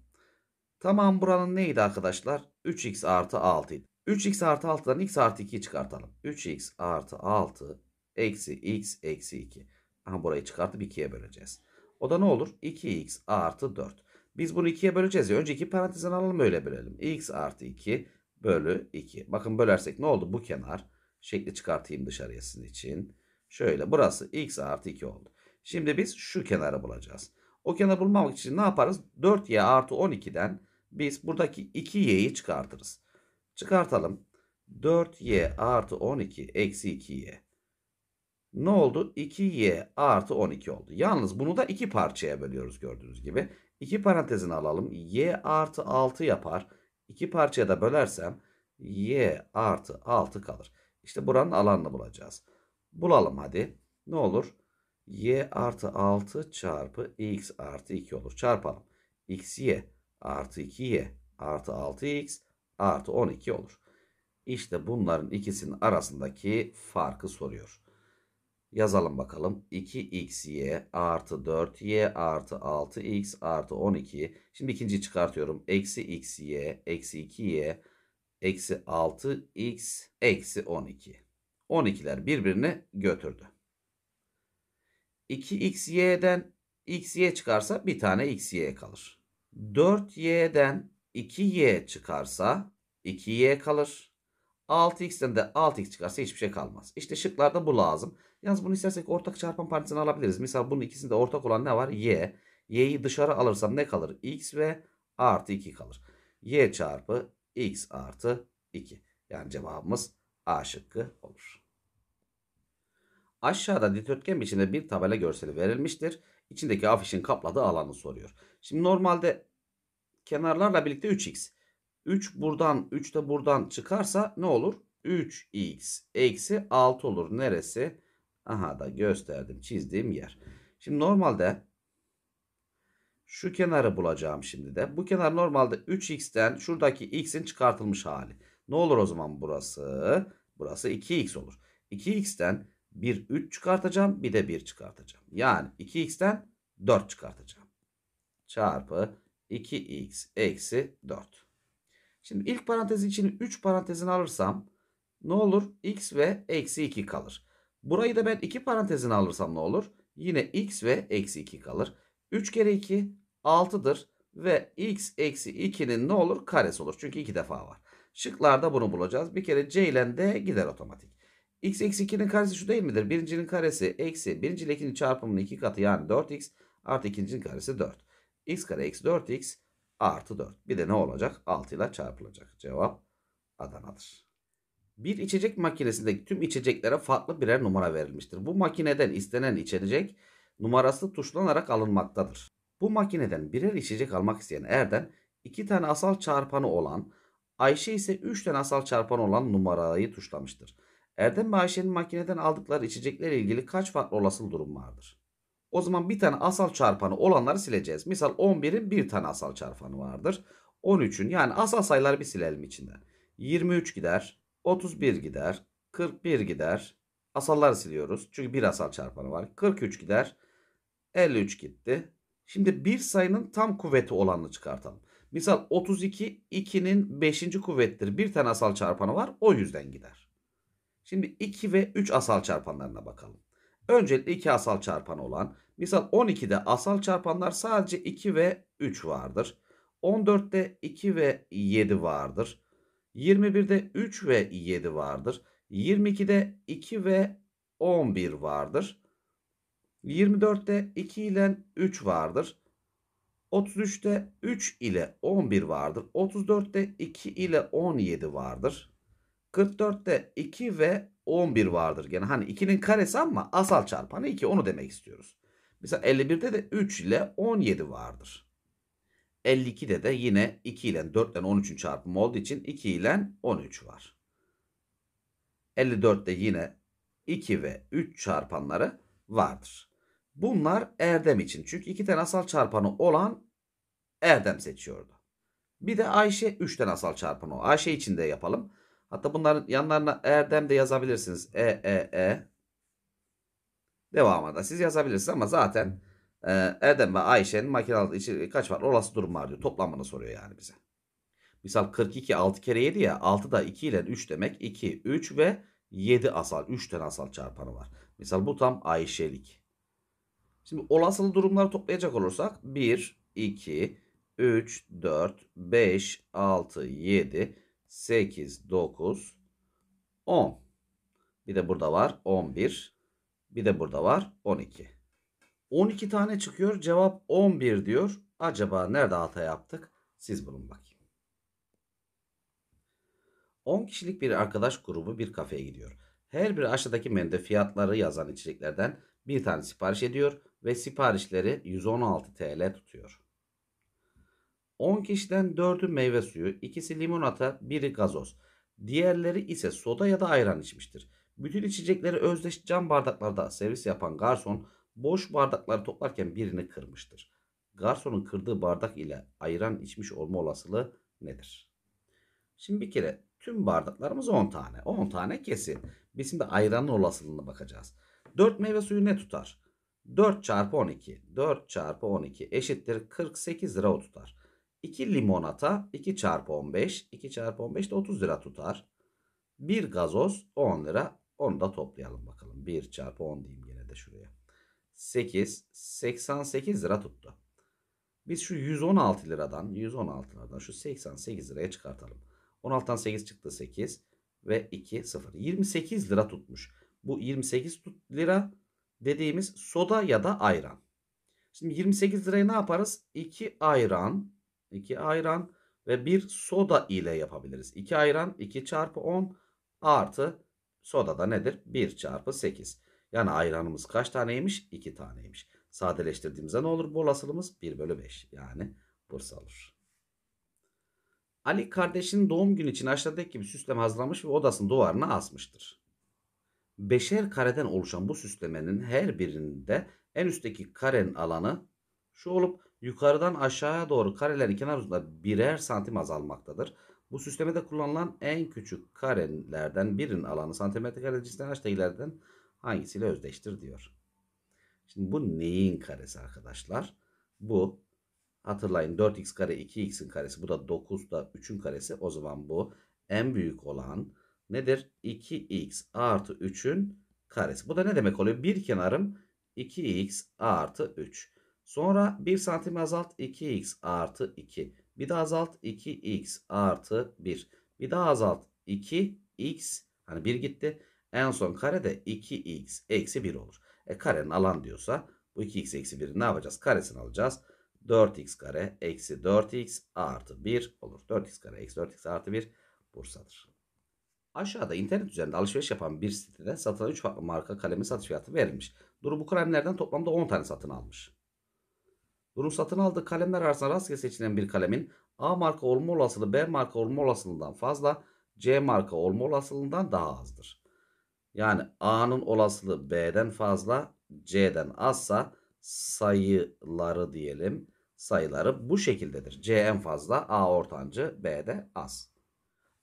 Tamam buranın neydi arkadaşlar? 3x artı 6 idi. 3x artı 6'dan x artı 2'yi çıkartalım. 3x artı 6 eksi x eksi 2. Aha burayı çıkartıp 2'ye böleceğiz. O da ne olur? 2x artı 4. Biz bunu 2'ye böleceğiz ya. Önce 2 parantezden alalım öyle bölelim. x artı 2 bölü 2. Bakın bölersek ne oldu? Bu kenar. Şekli çıkartayım dışarıya sizin için. Şöyle burası x artı 2 oldu. Şimdi biz şu kenarı bulacağız. O kenarı bulmamak için ne yaparız? 4y artı 12'den biz buradaki 2y'yi çıkartırız. Çıkartalım. 4y artı 12 eksi 2y ne oldu? 2y artı 12 oldu. Yalnız bunu da iki parçaya bölüyoruz gördüğünüz gibi. İki parantezini alalım. y artı 6 yapar. İki parçaya da bölersem y artı 6 kalır. İşte buranın alanını bulacağız. Bulalım hadi. Ne olur? y artı 6 çarpı x artı 2 olur. Çarpalım. xy artı 2y artı 6x artı 12 olur. İşte bunların ikisinin arasındaki farkı soruyor. Yazalım bakalım. 2xy artı 4y artı 6x artı 12. Şimdi ikinciyi çıkartıyorum. Eksi xy eksi 2y eksi 6x eksi 12. 12'ler birbirini götürdü. 2xy'den xy çıkarsa bir tane xy kalır. 4y'den 2y çıkarsa 2y kalır. 6x'ten de 6x çıkarsa hiçbir şey kalmaz. İşte şıklarda bu lazım. Yalnız bunu istersek ortak çarpan parçasını alabiliriz. Mesela bunun ikisinde ortak olan ne var? Y. Y'yi dışarı alırsam ne kalır? X ve artı 2 kalır. Y çarpı X artı 2. Yani cevabımız A şıkkı olur. Aşağıda dikdörtgen biçimde bir tabela görseli verilmiştir. İçindeki afişin kapladığı alanı soruyor. Şimdi normalde kenarlarla birlikte 3x. 3 buradan 3 de buradan çıkarsa ne olur? 3x eksi 6 olur. Neresi? Aha da gösterdim çizdiğim yer. Şimdi normalde şu kenarı bulacağım şimdi de. Bu kenar normalde 3x'ten şuradaki x'in çıkartılmış hali. Ne olur o zaman burası? Burası 2x olur. 2x'ten bir 3 çıkartacağım bir de 1 çıkartacağım. Yani 2x'ten 4 çıkartacağım. Çarpı 2x eksi 4. Şimdi ilk parantez için 3 parantezini alırsam ne olur? x ve eksi 2 kalır. Burayı da ben iki parantezin alırsam ne olur? Yine x ve eksi 2 kalır. 3 kere 2 6'dır ve x eksi 2'nin ne olur? Karesi olur. Çünkü iki defa var. Şıklarda bunu bulacağız. Bir kere c ile d gider otomatik. x eksi 2'nin karesi şu değil midir? Birincinin karesi eksi birinci ile ikinin çarpımının iki katı yani 4x artı ikincinin karesi 4. x kare eksi 4x artı 4. Bir de ne olacak? 6 ile çarpılacak. Cevap Adana'dır. Bir içecek makinesindeki tüm içeceklere farklı birer numara verilmiştir. Bu makineden istenen içecek numarası tuşlanarak alınmaktadır. Bu makineden birer içecek almak isteyen Erden, iki tane asal çarpanı olan Ayşe ise 3 tane asal çarpan olan numarayı tuşlamıştır. Erdem ve Ayşe'nin makineden aldıkları içeceklerle ilgili kaç farklı olasılık durum vardır? O zaman bir tane asal çarpanı olanları sileceğiz. Misal 11'in bir tane asal çarpanı vardır. 13'ün yani asal sayıları bir silelim içinden. 23 gider. 31 gider. 41 gider. Asalları siliyoruz. Çünkü bir asal çarpanı var. 43 gider. 53 gitti. Şimdi bir sayının tam kuvveti olanını çıkartalım. Misal 32 2'nin 5. kuvvettir. Bir tane asal çarpanı var. O yüzden gider. Şimdi 2 ve 3 asal çarpanlarına bakalım. Öncelikle 2 asal çarpanı olan. Misal 12'de asal çarpanlar sadece 2 ve 3 vardır. 14'te 2 ve 7 vardır. 21'de 3 ve 7 vardır. 22'de 2 ve 11 vardır. 24'te 2 ile 3 vardır. 33'te 3 ile 11 vardır. 34'te 2 ile 17 vardır. 44'te 2 ve 11 vardır. Yani hani 2'nin karesi ama asal çarpanı 2 onu demek istiyoruz. Mesela 51'de de 3 ile 17 vardır. 52'de de yine 2 ile 4 ile 13'ün çarpımı olduğu için 2 ile 13 var. 54'te yine 2 ve 3 çarpanları vardır. Bunlar erdem için. Çünkü iki tane asal çarpanı olan erdem seçiyordu. Bir de Ayşe 3 tane asal çarpanı. Ayşe için de yapalım. Hatta bunların yanlarına erdem de yazabilirsiniz. E, E, E. Devamında siz yazabilirsiniz ama zaten ee, Erdem ve Ayşe'nin makinalı içi kaç var? Olası durum var diyor. Toplamını soruyor yani bize. Misal 42 6 kere 7 ya 6 da 2 ile 3 demek 2, 3 ve 7 asal 3 tane asal çarpanı var. Misal bu tam Ayşelik. Şimdi olasılığı durumları toplayacak olursak 1, 2, 3, 4, 5, 6, 7, 8, 9, 10. Bir de burada var 11. Bir de burada var 12. 12 tane çıkıyor. Cevap 11 diyor. Acaba nerede hata yaptık? Siz bulun bakayım. 10 kişilik bir arkadaş grubu bir kafeye gidiyor. Her biri aşağıdaki menüde fiyatları yazan içeceklerden bir tane sipariş ediyor ve siparişleri 116 TL tutuyor. 10 kişiden 4'ü meyve suyu, ikisi limonata, biri gazoz. Diğerleri ise soda ya da ayran içmiştir. Bütün içecekleri özdeş cam bardaklarda servis yapan garson boş bardakları toplarken birini kırmıştır. Garsonun kırdığı bardak ile ayıran içmiş olma olasılığı nedir? Şimdi bir kere tüm bardaklarımız 10 tane. 10 tane kesin. Biz şimdi ayıranın olasılığına bakacağız. 4 meyve suyu ne tutar? 4 çarpı 12. 4 çarpı 12 eşittir 48 lira tutar. 2 limonata 2 çarpı 15. 2 çarpı 15 de 30 lira tutar. 1 gazoz 10 lira. Onu da toplayalım bakalım. 1 çarpı 10 diyeyim gene de şuraya. 8, 88 lira tuttu. Biz şu 116 liradan, 116 liradan şu 88 liraya çıkartalım. 16'dan 8 çıktı 8 ve 2 0. 28 lira tutmuş. Bu 28 lira dediğimiz soda ya da ayran. Şimdi 28 lirayı ne yaparız? 2 ayran, 2 ayran ve 1 soda ile yapabiliriz. 2 ayran 2 çarpı 10 artı soda da nedir? 1 çarpı 8. Yani ayranımız kaç taneymiş? 2 taneymiş. Sadeleştirdiğimizde ne olur? Bu olasılığımız 1 bölü 5. Yani Bursa olur. Ali kardeşinin doğum günü için aşağıdaki gibi süsleme hazırlamış ve odasının duvarına asmıştır. Beşer kareden oluşan bu süslemenin her birinde en üstteki karenin alanı şu olup yukarıdan aşağıya doğru karelerin kenar uzunluğunda birer santim azalmaktadır. Bu süslemede kullanılan en küçük karelerden birinin alanı santimetre kare cinsinden aşağıdakilerden ileriden hangisiyle özdeştir diyor. Şimdi bu neyin karesi arkadaşlar? Bu hatırlayın 4x kare 2x'in karesi bu da 9 da 3'ün karesi o zaman bu en büyük olan nedir? 2x artı 3'ün karesi. Bu da ne demek oluyor? Bir kenarım 2x artı 3. Sonra 1 santim azalt 2x artı 2. Bir daha azalt 2x artı 1. Bir daha azalt 2x. Hani 1 gitti. En son kare de 2x eksi 1 olur. E karenin alan diyorsa bu 2x eksi 1'i ne yapacağız? Karesini alacağız. 4x kare eksi 4x artı 1 olur. 4x kare eksi 4x artı 1 Bursa'dır. Aşağıda internet üzerinde alışveriş yapan bir sitede satılan 3 farklı marka kalemin satış fiyatı verilmiş. Duru bu kalemlerden toplamda 10 tane satın almış. Duru satın aldığı kalemler arasında rastgele seçilen bir kalemin A marka olma olasılığı B marka olma olasılığından fazla, C marka olma olasılığından daha azdır. Yani A'nın olasılığı B'den fazla, C'den azsa sayıları diyelim. Sayıları bu şekildedir. C en fazla, A ortancı, B de az.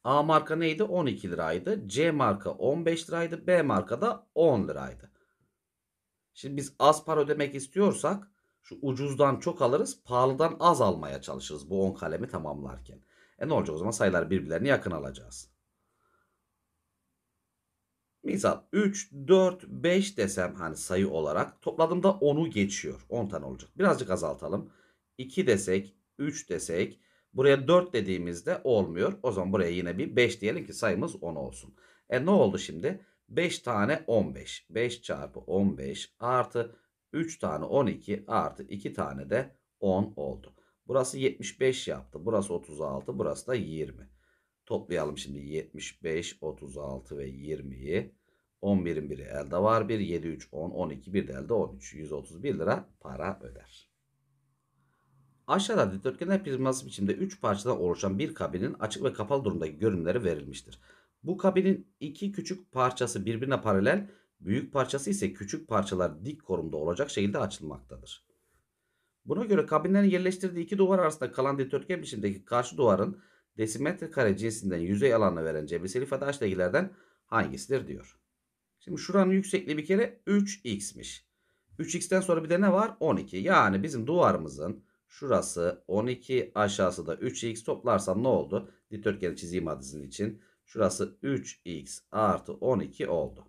A marka neydi? 12 liraydı. C marka 15 liraydı. B marka da 10 liraydı. Şimdi biz az para ödemek istiyorsak şu ucuzdan çok alırız, pahalıdan az almaya çalışırız bu 10 kalemi tamamlarken. E ne olacak o zaman sayılar birbirlerini yakın alacağız. Misal 3, 4, 5 desem hani sayı olarak topladığımda 10'u geçiyor. 10 tane olacak. Birazcık azaltalım. 2 desek, 3 desek buraya 4 dediğimizde olmuyor. O zaman buraya yine bir 5 diyelim ki sayımız 10 olsun. E ne oldu şimdi? 5 tane 15. 5 çarpı 15 artı 3 tane 12 artı 2 tane de 10 oldu. Burası 75 yaptı. Burası 36. Burası da 20. Toplayalım şimdi 75, 36 ve 20'yi. 11'in biri elde var. 1, 7, 3, 10, 12, bir de elde 13. 131 lira para öder. Aşağıda dikdörtgenler prizması biçimde 3 parçadan oluşan bir kabinin açık ve kapalı durumdaki görünümleri verilmiştir. Bu kabinin iki küçük parçası birbirine paralel, büyük parçası ise küçük parçalar dik konumda olacak şekilde açılmaktadır. Buna göre kabinlerin yerleştirdiği iki duvar arasında kalan dikdörtgen biçimdeki karşı duvarın desimetre kare cinsinden yüzey alanı veren cebirsel ifade aşağıdakilerden hangisidir diyor. Şimdi şuranın yüksekliği bir kere 3x'miş. 3x'ten sonra bir de ne var? 12. Yani bizim duvarımızın şurası 12 aşağısı da 3x toplarsam ne oldu? Dikdörtgeni çizeyim hadisin için. Şurası 3x artı 12 oldu.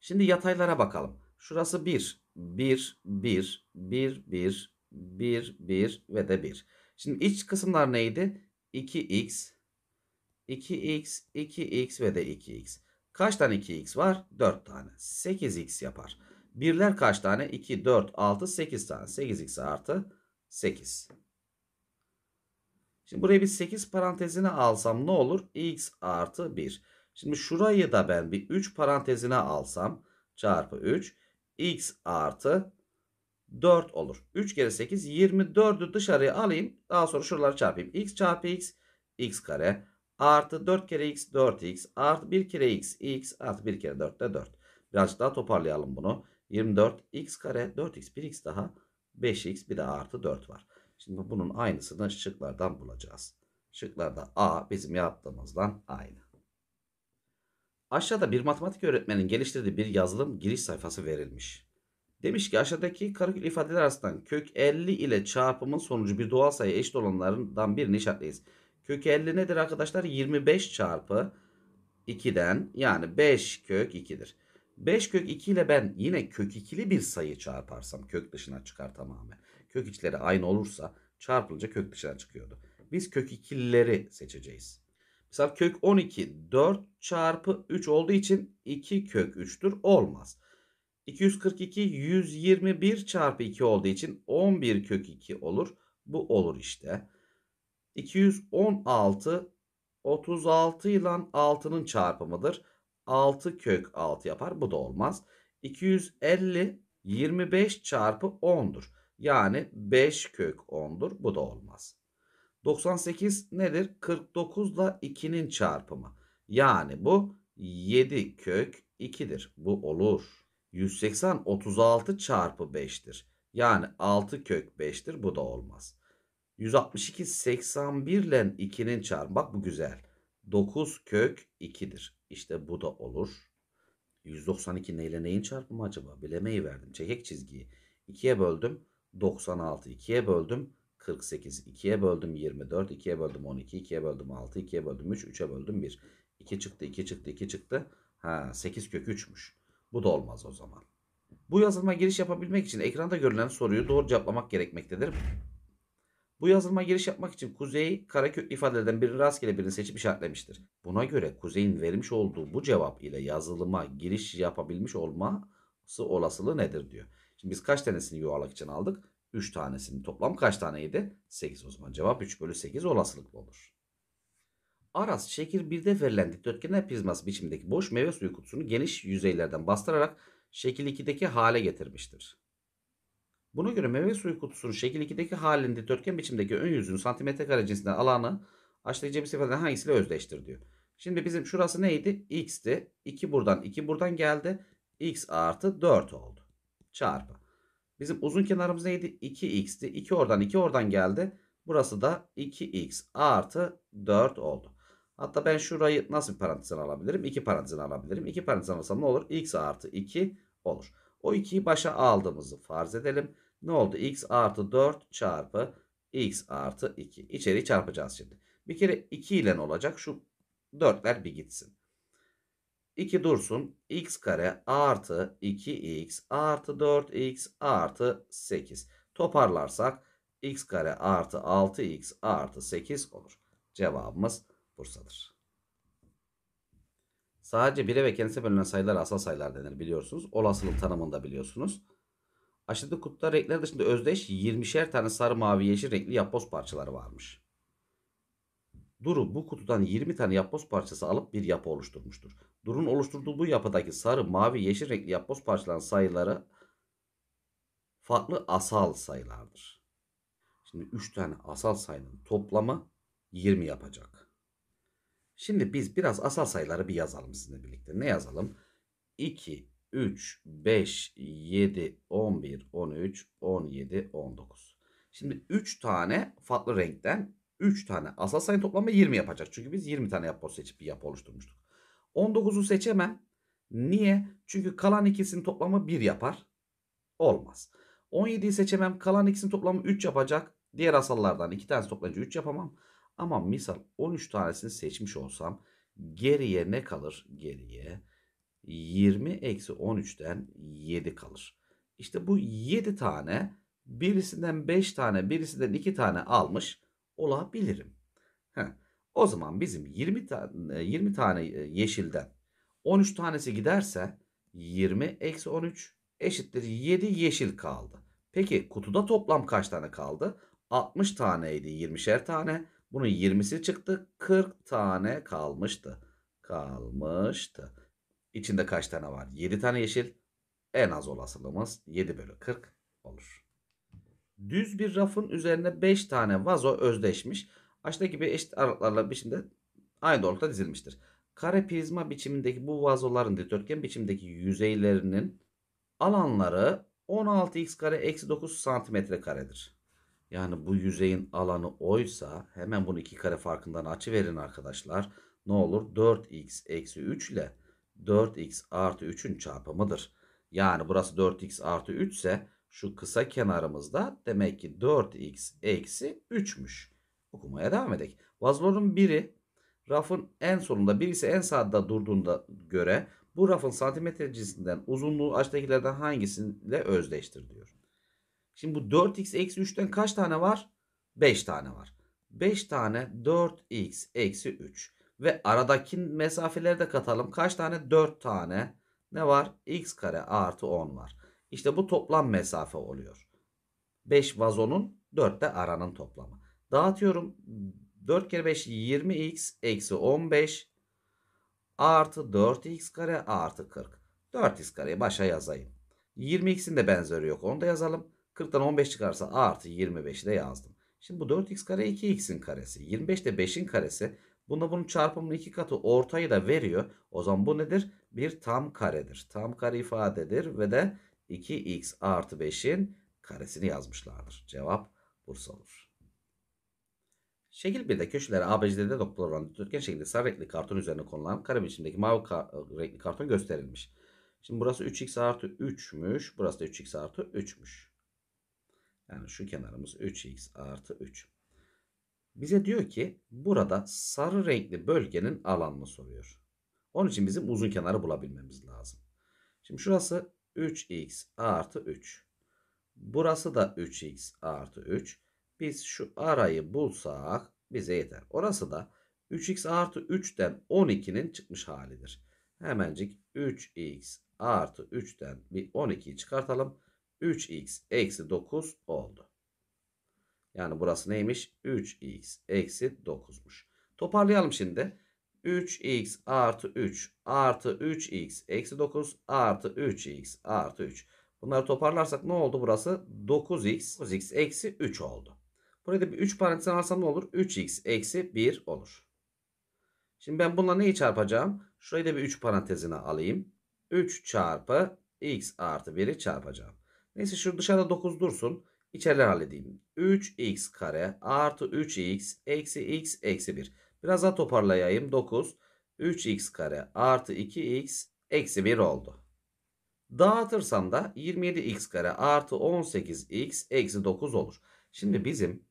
Şimdi yataylara bakalım. Şurası 1, 1, 1, 1, 1, 1, 1 ve de 1. Şimdi iç kısımlar neydi? 2x, 2x, 2x ve de 2x. Kaç tane 2x var? 4 tane. 8x yapar. Birler kaç tane? 2, 4, 6, 8 tane. 8x artı 8. Şimdi buraya bir 8 parantezine alsam ne olur? x artı 1. Şimdi şurayı da ben bir 3 parantezine alsam çarpı 3 x artı 4 olur. 3 kere 8 24'ü dışarıya alayım. Daha sonra şuraları çarpayım. x çarpı x x kare artı 4 kere x 4x artı 1 kere x x artı 1 kere 4 de 4. Birazcık daha toparlayalım bunu. 24 x kare 4x 1x daha 5x bir de artı 4 var. Şimdi bunun aynısını şıklardan bulacağız. Şıklarda A bizim yaptığımızdan aynı. Aşağıda bir matematik öğretmenin geliştirdiği bir yazılım giriş sayfası verilmiş. Demiş ki aşağıdaki karakül ifadeler arasından kök 50 ile çarpımın sonucu bir doğal sayı eşit olanlarından birini işaretleyiz. Kök 50 nedir arkadaşlar? 25 çarpı 2'den yani 5 kök 2'dir. 5 kök 2 ile ben yine kök ikili bir sayı çarparsam kök dışına çıkar tamamen. Kök içleri aynı olursa çarpılınca kök dışına çıkıyordu. Biz kök ikilileri seçeceğiz. Mesela kök 12 4 çarpı 3 olduğu için 2 kök 3'tür olmaz. 242 121 çarpı 2 olduğu için 11 kök 2 olur. Bu olur işte. 216 36 ile 6'nın çarpımıdır. 6 kök 6 yapar. Bu da olmaz. 250 25 çarpı 10'dur. Yani 5 kök 10'dur. Bu da olmaz. 98 nedir? 49 ile 2'nin çarpımı. Yani bu 7 kök 2'dir. Bu olur. 180 36 çarpı 5'tir. Yani 6 kök 5'tir. Bu da olmaz. 162 81 ile 2'nin çarpı. Bak bu güzel. 9 kök 2'dir. İşte bu da olur. 192 neyle neyin çarpımı acaba? Bilemeyi verdim. Çekek çizgiyi. 2'ye böldüm. 96 2'ye böldüm. 48 2'ye böldüm 24 2'ye böldüm 12 2'ye böldüm 6 2'ye böldüm 3 3'e böldüm 1 2 çıktı 2 çıktı 2 çıktı ha 8 kök 3'müş bu da olmaz o zaman. Bu yazılıma giriş yapabilmek için ekranda görülen soruyu doğru cevaplamak gerekmektedir. Bu yazılıma giriş yapmak için kuzey karekök ifadelerden birini rastgele birini seçip işaretlemiştir. Buna göre kuzeyin vermiş olduğu bu cevap ile yazılıma giriş yapabilmiş olması olasılığı nedir diyor. Şimdi biz kaç tanesini yuvarlak için aldık? 3 tanesini. Toplam kaç taneydi? 8 o zaman. Cevap 3 bölü 8 olasılıklı olur. Aras şekil 1'de verilen dikdörtgenler prizması biçimindeki boş meyve suyu kutusunu geniş yüzeylerden bastırarak şekil 2'deki hale getirmiştir. Buna göre meyve suyu kutusunun şekil 2'deki halinin dikdörtgen biçimdeki ön yüzünün santimetre kare cinsinden alanı açlayacağımız ifadeden hangisiyle özdeştir diyor. Şimdi bizim şurası neydi? X'ti. 2 buradan 2 buradan geldi. X artı 4 oldu. Çarpı. Bizim uzun kenarımız neydi? 2x'ti. 2 oradan 2 oradan geldi. Burası da 2x artı 4 oldu. Hatta ben şurayı nasıl bir parantezden alabilirim? İki parantezden alabilirim. İki parantezden alsam ne olur? X artı 2 olur. O 2'yi başa aldığımızı farz edelim. Ne oldu? X artı 4 çarpı X artı 2. İçeri çarpacağız şimdi. Bir kere 2 ile ne olacak? Şu 4'ler bir gitsin. 2 dursun. X kare artı 2X artı 4X artı 8. Toparlarsak X kare artı 6X artı 8 olur. Cevabımız Bursa'dır. Sadece bire ve kendisine bölünen sayılar asal sayılar denir biliyorsunuz. Olasılık tanımında biliyorsunuz. Aşağıdaki kutuda renkler dışında özdeş 20'şer tane sarı mavi yeşil renkli yapboz parçaları varmış. Duru bu kutudan 20 tane yapboz parçası alıp bir yapı oluşturmuştur. Duru'nun oluşturduğu bu yapıdaki sarı, mavi, yeşil renkli yapboz parçaların sayıları farklı asal sayılardır. Şimdi 3 tane asal sayının toplamı 20 yapacak. Şimdi biz biraz asal sayıları bir yazalım sizinle birlikte. Ne yazalım? 2, 3, 5, 7, 11, 13, 17, 19. Şimdi 3 tane farklı renkten 3 tane asal sayı toplamı 20 yapacak. Çünkü biz 20 tane yapboz seçip bir yapı oluşturmuştuk. 19'u seçemem. Niye? Çünkü kalan ikisinin toplamı 1 yapar. Olmaz. 17'yi seçemem. Kalan ikisinin toplamı 3 yapacak. Diğer asallardan 2 tane toplayınca 3 yapamam. Ama misal 13 tanesini seçmiş olsam geriye ne kalır? Geriye 20 eksi 13'ten 7 kalır. İşte bu 7 tane birisinden 5 tane birisinden 2 tane almış olabilirim. Heh. O zaman bizim 20 e, tane 20 tane yeşilden 13 tanesi giderse 20 eksi 13 eşittir 7 yeşil kaldı. Peki kutuda toplam kaç tane kaldı? 60 taneydi 20'şer tane. Bunun 20'si çıktı. 40 tane kalmıştı. Kalmıştı. İçinde kaç tane var? 7 tane yeşil. En az olasılığımız 7 bölü 40 olur. Düz bir rafın üzerine 5 tane vazo özdeşmiş. Aşağıdaki gibi eşit aralıklarla biçimde aynı doğrultuda dizilmiştir. Kare prizma biçimindeki bu vazoların dikdörtgen biçimdeki yüzeylerinin alanları 16x kare eksi 9 santimetre karedir. Yani bu yüzeyin alanı oysa hemen bunu iki kare farkından açı verin arkadaşlar. Ne olur? 4x eksi 3 ile 4x artı 3'ün çarpımıdır. Yani burası 4x artı 3 ise şu kısa kenarımızda demek ki 4x eksi 3'müş. Okumaya devam edelim. Vazolorun biri rafın en sonunda birisi en sağda durduğunda göre bu rafın santimetre cinsinden uzunluğu açtakilerden hangisiyle özdeştir diyor. Şimdi bu 4x eksi 3'ten kaç tane var? 5 tane var. 5 tane 4x eksi 3. Ve aradaki mesafeleri de katalım. Kaç tane? 4 tane. Ne var? x kare artı 10 var. İşte bu toplam mesafe oluyor. 5 vazonun 4 de aranın toplamı. Dağıtıyorum. 4 kere 5 20x eksi 15 artı 4x kare artı 40. 4x kareyi başa yazayım. 20x'in de benzeri yok. Onu da yazalım. 40'tan 15 çıkarsa a artı 25 de yazdım. Şimdi bu 4x kare 2x'in karesi. 25 de 5'in karesi. Bunda bunun çarpımının iki katı ortayı da veriyor. O zaman bu nedir? Bir tam karedir. Tam kare ifadedir ve de 2x artı 5'in karesini yazmışlardır. Cevap Bursa olur. Şekil 1'de köşelere ABCD'de noktalar olan dörtgen şeklinde sarı renkli karton üzerine konulan kare biçimdeki mavi ka renkli karton gösterilmiş. Şimdi burası 3x artı 3'müş. Burası da 3x artı 3'müş. Yani şu kenarımız 3x artı 3. Bize diyor ki burada sarı renkli bölgenin alanını soruyor. Onun için bizim uzun kenarı bulabilmemiz lazım. Şimdi şurası 3x artı 3. Burası da 3x artı 3. Biz şu arayı bulsak bize yeter. Orası da 3x artı 3'ten 12'nin çıkmış halidir. Hemencik 3x artı 3'ten bir 12'yi çıkartalım. 3x eksi 9 oldu. Yani burası neymiş? 3x eksi 9'muş. Toparlayalım şimdi. 3x artı 3 artı 3x eksi 9 artı 3x artı 3. Bunları toparlarsak ne oldu burası? 9x, 9x eksi 3 oldu. Burada bir 3 parantezine alsam ne olur? 3x eksi 1 olur. Şimdi ben bununla neyi çarpacağım? Şurayı da bir 3 parantezine alayım. 3 çarpı x artı 1'i çarpacağım. Neyse şu dışarıda 9 dursun. İçeriden halledeyim. 3x kare artı 3x eksi x eksi 1. Biraz daha toparlayayım. 9. 3x kare artı 2x eksi 1 oldu. Dağıtırsam da 27x kare artı 18x eksi 9 olur. Şimdi bizim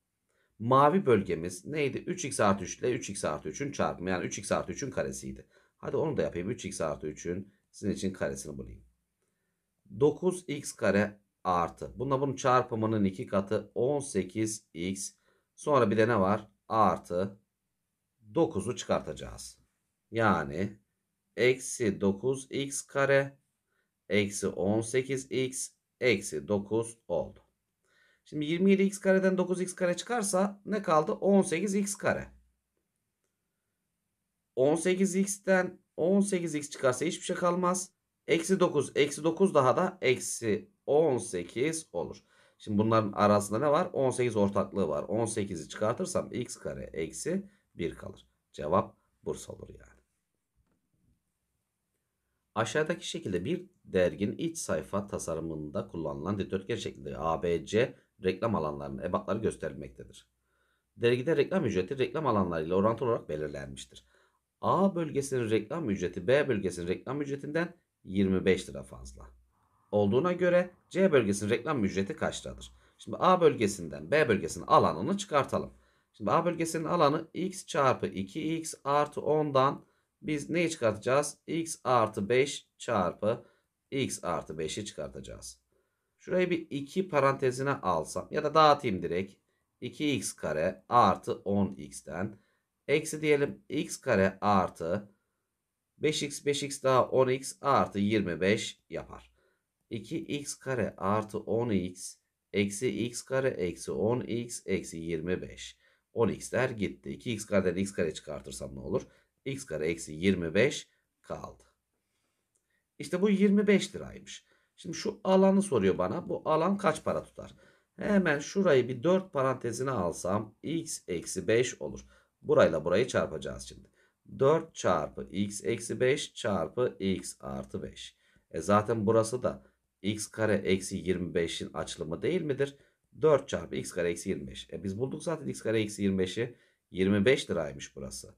mavi bölgemiz neydi? 3x artı 3 ile 3x artı 3'ün çarpımı. Yani 3x artı 3'ün karesiydi. Hadi onu da yapayım. 3x artı 3'ün sizin için karesini bulayım. 9x kare artı. Bunda bunun çarpımının 2 katı 18x. Sonra bir de ne var? Artı 9'u çıkartacağız. Yani eksi 9x kare eksi 18x eksi 9 oldu. Şimdi 27x kareden 9x kare çıkarsa ne kaldı? 18x kare. 18x'ten 18x çıkarsa hiçbir şey kalmaz. Eksi 9. Eksi 9 daha da eksi 18 olur. Şimdi bunların arasında ne var? 18 ortaklığı var. 18'i çıkartırsam x kare eksi 1 kalır. Cevap Bursa olur yani. Aşağıdaki şekilde bir dergin iç sayfa tasarımında kullanılan dikdörtgen şeklinde ABC reklam alanlarının ebatları gösterilmektedir. Dergide reklam ücreti reklam alanlarıyla orantılı olarak belirlenmiştir. A bölgesinin reklam ücreti B bölgesinin reklam ücretinden 25 lira fazla olduğuna göre C bölgesinin reklam ücreti kaçtadır? Şimdi A bölgesinden B bölgesinin alanını çıkartalım. Şimdi A bölgesinin alanı x çarpı 2x artı 10'dan biz neyi çıkartacağız? x artı 5 çarpı x artı 5'i çıkartacağız. Şurayı bir 2 parantezine alsam ya da dağıtayım direkt. 2x kare artı 10x'ten eksi diyelim x kare artı 5x 5x daha 10x artı 25 yapar. 2x kare artı 10x eksi x kare eksi 10x eksi 25. 10x'ler gitti. 2x kareden x kare çıkartırsam ne olur? x kare eksi 25 kaldı. İşte bu 25 liraymış. Şimdi şu alanı soruyor bana. Bu alan kaç para tutar? Hemen şurayı bir 4 parantezine alsam x eksi 5 olur. Burayla burayı çarpacağız şimdi. 4 çarpı x eksi 5 çarpı x artı 5. E zaten burası da x kare eksi 25'in açılımı değil midir? 4 çarpı x kare eksi 25. E biz bulduk zaten x kare eksi 25'i 25 liraymış burası.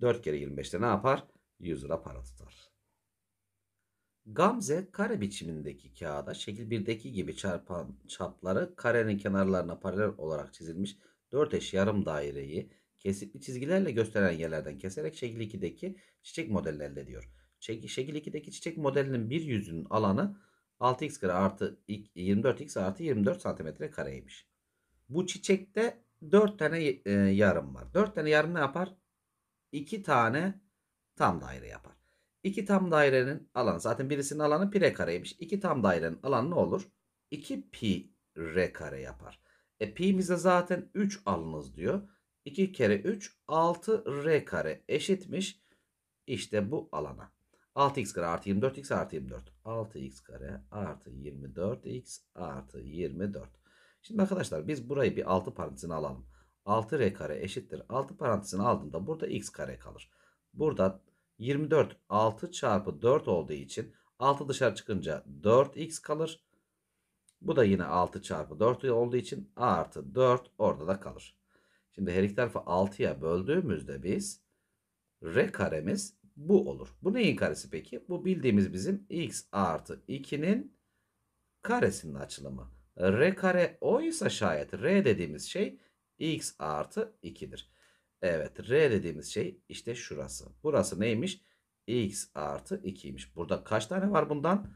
4 kere 25'te ne yapar? 100 lira para tutar. Gamze kare biçimindeki kağıda şekil 1'deki gibi çarpan çapları karenin kenarlarına paralel olarak çizilmiş 4 eş yarım daireyi kesitli çizgilerle gösteren yerlerden keserek şekil 2'deki çiçek modelini elde ediyor. Şekil 2'deki çiçek modelinin bir yüzünün alanı 6x kare artı 24x artı 24 santimetre kareymiş. Bu çiçekte 4 tane e, yarım var. 4 tane yarım ne yapar? 2 tane tam daire yapar. 2 tam dairenin alanı zaten birisinin alanı pi r kareymiş. 2 tam dairenin alanı ne olur? 2 pi r kare yapar. E pi'mize zaten 3 alınız diyor. 2 kere 3 6 r kare eşitmiş. İşte bu alana. 6x kare artı 24x artı 24. 6x kare artı 24x artı 24.
Şimdi arkadaşlar
biz burayı bir 6 parantezine alalım. 6r kare eşittir. 6 parantezine aldığında burada x kare kalır. Burada 24 6 çarpı 4 olduğu için 6 dışarı çıkınca 4x kalır. Bu da yine 6 çarpı 4 olduğu için artı 4 orada da kalır. Şimdi her iki tarafı 6'ya böldüğümüzde biz r karemiz bu olur. Bu neyin karesi peki? Bu bildiğimiz bizim x artı 2'nin karesinin açılımı. R kare oysa şayet R dediğimiz şey x artı 2'dir. Evet R dediğimiz şey işte şurası. Burası neymiş? x artı 2'ymiş. Burada kaç tane var bundan?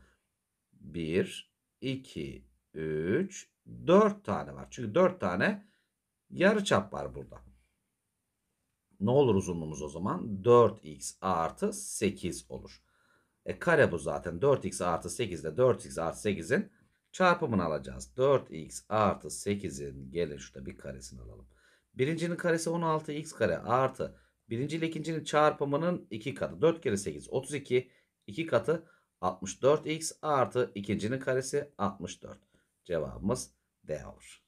1, 2, 3, 4 tane var. Çünkü 4 tane yarıçap var burada. Ne olur uzunluğumuz o zaman? 4x artı 8 olur. E kare bu zaten. 4x artı 8 ile 4x artı 8'in çarpımını alacağız. 4x artı 8'in gelin şurada bir karesini alalım. Birincinin karesi 16x kare artı birinci ile ikincinin çarpımının 2 katı. 4 kere 8 32 2 katı 64x artı ikincinin karesi 64. Cevabımız D olur.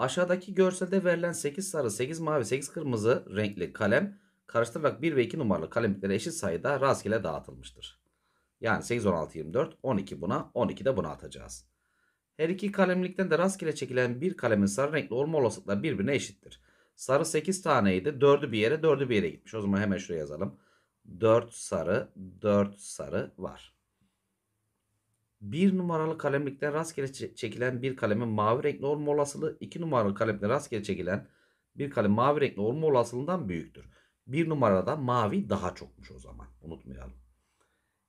Aşağıdaki görselde verilen 8 sarı, 8 mavi, 8 kırmızı renkli kalem karıştırarak 1 ve 2 numaralı kalemliklere eşit sayıda rastgele dağıtılmıştır. Yani 8, 16, 24, 12 buna, 12 de buna atacağız. Her iki kalemlikten de rastgele çekilen bir kalemin sarı renkli olma olasılıkları birbirine eşittir. Sarı 8 taneydi. 4'ü bir yere, 4'ü bir yere gitmiş. O zaman hemen şuraya yazalım. 4 sarı, 4 sarı var bir numaralı kalemlikten rastgele çekilen bir kalemin mavi renkli olma olasılığı iki numaralı kalemden rastgele çekilen bir kalem mavi renkli olma olasılığından büyüktür. Bir numarada mavi daha çokmuş o zaman. Unutmayalım.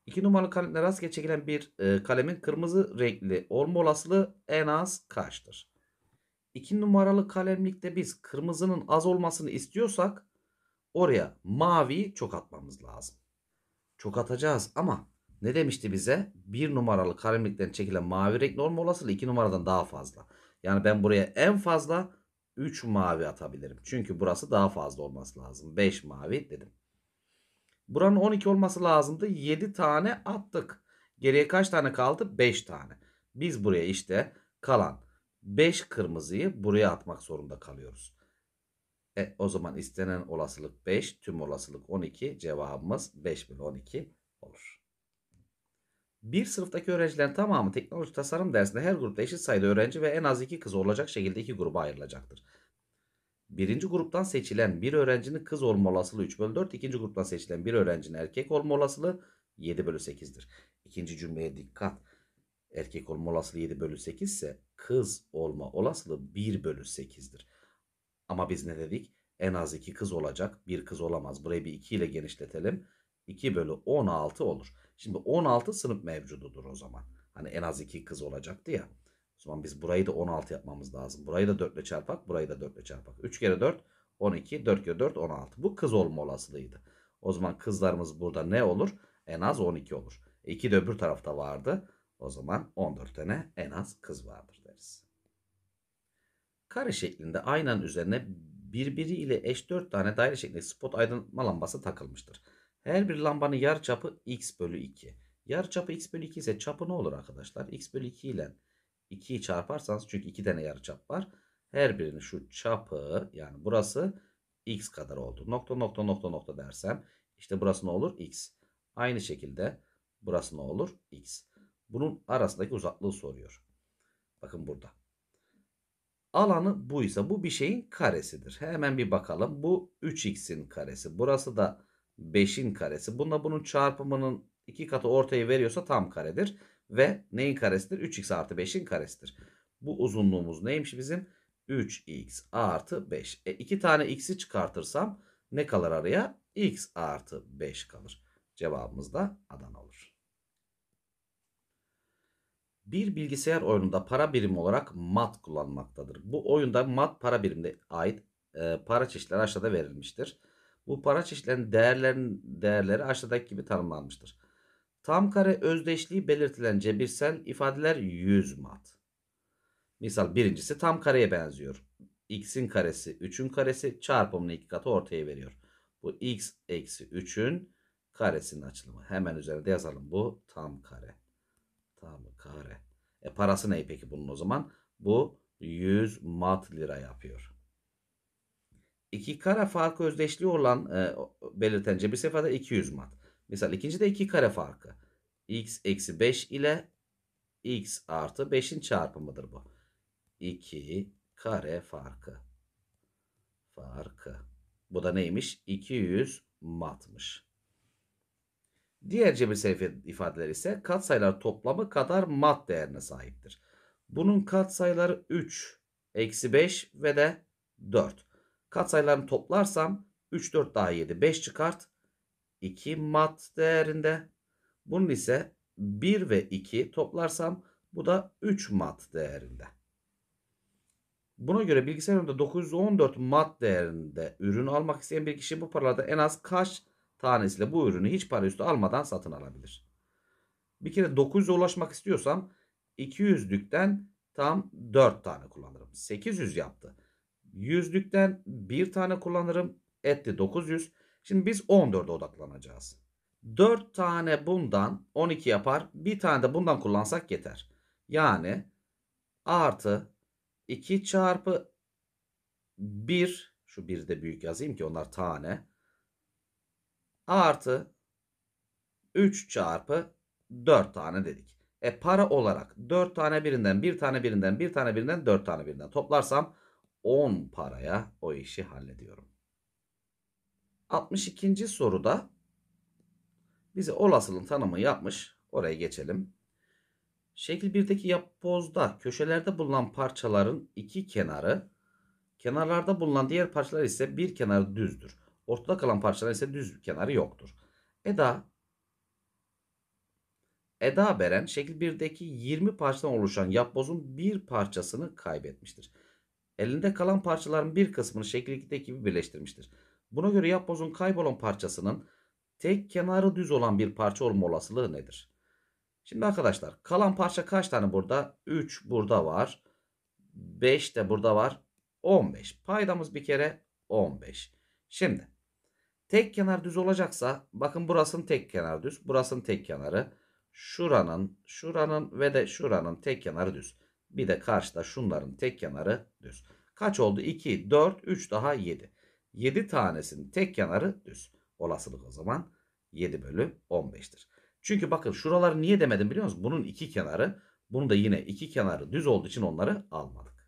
İki numaralı kalemden rastgele çekilen bir e, kalemin kırmızı renkli olma olasılığı en az kaçtır? İki numaralı kalemlikte biz kırmızının az olmasını istiyorsak oraya maviyi çok atmamız lazım. Çok atacağız ama ne demişti bize? Bir numaralı kalemlikten çekilen mavi renk norm olasılığı iki numaradan daha fazla. Yani ben buraya en fazla 3 mavi atabilirim. Çünkü burası daha fazla olması lazım. 5 mavi dedim. Buranın 12 olması lazımdı. 7 tane attık. Geriye kaç tane kaldı? 5 tane. Biz buraya işte kalan 5 kırmızıyı buraya atmak zorunda kalıyoruz. E, o zaman istenen olasılık 5, tüm olasılık 12. Cevabımız 5 bölü 12 olur. Bir sınıftaki öğrencilerin tamamı teknoloji tasarım dersinde her grupta eşit sayıda öğrenci ve en az iki kız olacak şekilde iki gruba ayrılacaktır. Birinci gruptan seçilen bir öğrencinin kız olma olasılığı 3 bölü 4, ikinci gruptan seçilen bir öğrencinin erkek olma olasılığı 7 bölü 8'dir. İkinci cümleye dikkat. Erkek olma olasılığı 7 bölü 8 ise kız olma olasılığı 1 bölü 8'dir. Ama biz ne dedik? En az iki kız olacak. Bir kız olamaz. Burayı bir 2 ile genişletelim. 2 bölü 16 olur. Şimdi 16 sınıf mevcududur o zaman. Hani en az 2 kız olacaktı ya. O zaman biz burayı da 16 yapmamız lazım. Burayı da 4 ile çarpak, burayı da 4 ile çarpak. 3 kere 4 12, 4 kere 4 16. Bu kız olma olasılığıydı. O zaman kızlarımız burada ne olur? En az 12 olur. 2 de öbür tarafta vardı. O zaman 14 tane en az kız vardır deriz. Kare şeklinde aynanın üzerine birbiriyle eş 4 tane daire şeklinde spot aydınlatma lambası takılmıştır. Her bir lambanın yarçapı x bölü 2. Yarçapı x bölü 2 ise çapı ne olur arkadaşlar? x bölü 2 ile 2'yi çarparsanız çünkü 2 tane yarıçap var. Her birinin şu çapı yani burası x kadar oldu. Nokta nokta nokta nokta dersem işte burası ne olur? x. Aynı şekilde burası ne olur? x. Bunun arasındaki uzaklığı soruyor. Bakın burada. Alanı buysa bu bir şeyin karesidir. Hemen bir bakalım. Bu 3x'in karesi. Burası da 5'in karesi. Bunda bunun çarpımının 2 katı ortayı veriyorsa tam karedir. Ve neyin karesidir? 3x artı 5'in karesidir. Bu uzunluğumuz neymiş bizim? 3x artı 5. E 2 tane x'i çıkartırsam ne kalır araya? x artı 5 kalır. Cevabımız da Adana olur. Bir bilgisayar oyununda para birimi olarak mat kullanmaktadır. Bu oyunda mat para birimine ait e, para çeşitleri aşağıda verilmiştir. Bu para çeşitlerinin değerlerin, değerleri aşağıdaki gibi tanımlanmıştır. Tam kare özdeşliği belirtilen cebirsel ifadeler 100 mat. Misal birincisi tam kareye benziyor. x'in karesi 3'ün karesi çarpımının iki katı ortaya veriyor. Bu x eksi 3'ün karesinin açılımı. Hemen üzerinde yazalım bu tam kare. Tam kare. E parası ne peki bunun o zaman? Bu 100 mat lira yapıyor iki kare farkı özdeşliği olan e, belirtenince bir seferde 200 mat. Mesela ikinci de iki kare farkı. x eksi 5 ile x artı 5'in çarpımıdır bu. 2 kare farkı. Farkı. Bu da neymiş? 200 matmış. Diğer cebirsel ifadeler ise katsayılar toplamı kadar mat değerine sahiptir. Bunun katsayıları 3, eksi 5 ve de 4. Katsayılarını toplarsam 3 4 daha 7 5 çıkart. 2 mat değerinde. Bunun ise 1 ve 2 toplarsam bu da 3 mat değerinde. Buna göre bilgisayar önünde 914 mat değerinde ürün almak isteyen bir kişi bu paralarda en az kaç tanesiyle bu ürünü hiç para üstü almadan satın alabilir? Bir kere 900'e ulaşmak istiyorsam 200'lükten tam 4 tane kullanırım. 800 yaptı. Yüzlükten bir tane kullanırım. Etti 900. Şimdi biz 14'e odaklanacağız. 4 tane bundan 12 yapar. Bir tane de bundan kullansak yeter. Yani artı 2 çarpı 1 şu 1'i de büyük yazayım ki onlar tane artı 3 çarpı 4 tane dedik. E para olarak 4 tane birinden, 1 tane birinden, 1 tane birinden, 4 tane birinden toplarsam 10 paraya o işi hallediyorum. 62. soruda bize olasılığın tanımı yapmış. Oraya geçelim. Şekil 1'deki yapbozda köşelerde bulunan parçaların iki kenarı, kenarlarda bulunan diğer parçalar ise bir kenarı düzdür. Ortada kalan parçalar ise düz bir kenarı yoktur. Eda Eda Beren şekil 1'deki 20 parçadan oluşan yapbozun bir parçasını kaybetmiştir. Elinde kalan parçaların bir kısmını şekildeki gibi birleştirmiştir. Buna göre yapbozun kaybolan parçasının tek kenarı düz olan bir parça olma olasılığı nedir? Şimdi arkadaşlar kalan parça kaç tane burada? 3 burada var. 5 de burada var. 15. Paydamız bir kere 15. Şimdi tek kenar düz olacaksa bakın burasının tek kenar düz. Burasının tek kenarı. Şuranın, şuranın ve de şuranın tek kenarı düz. Bir de karşıda şunların tek kenarı düz. Kaç oldu? 2, 4, 3 daha 7. 7 tanesinin tek kenarı düz. Olasılık o zaman 7 bölü 15'tir. Çünkü bakın şuraları niye demedim biliyor musunuz? Bunun iki kenarı. Bunu da yine iki kenarı düz olduğu için onları almadık.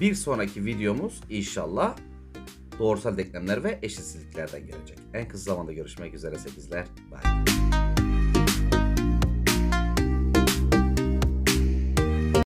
Bir sonraki videomuz inşallah doğrusal denklemler ve eşitsizliklerden gelecek. En kısa zamanda görüşmek üzere sevgiler. Bye.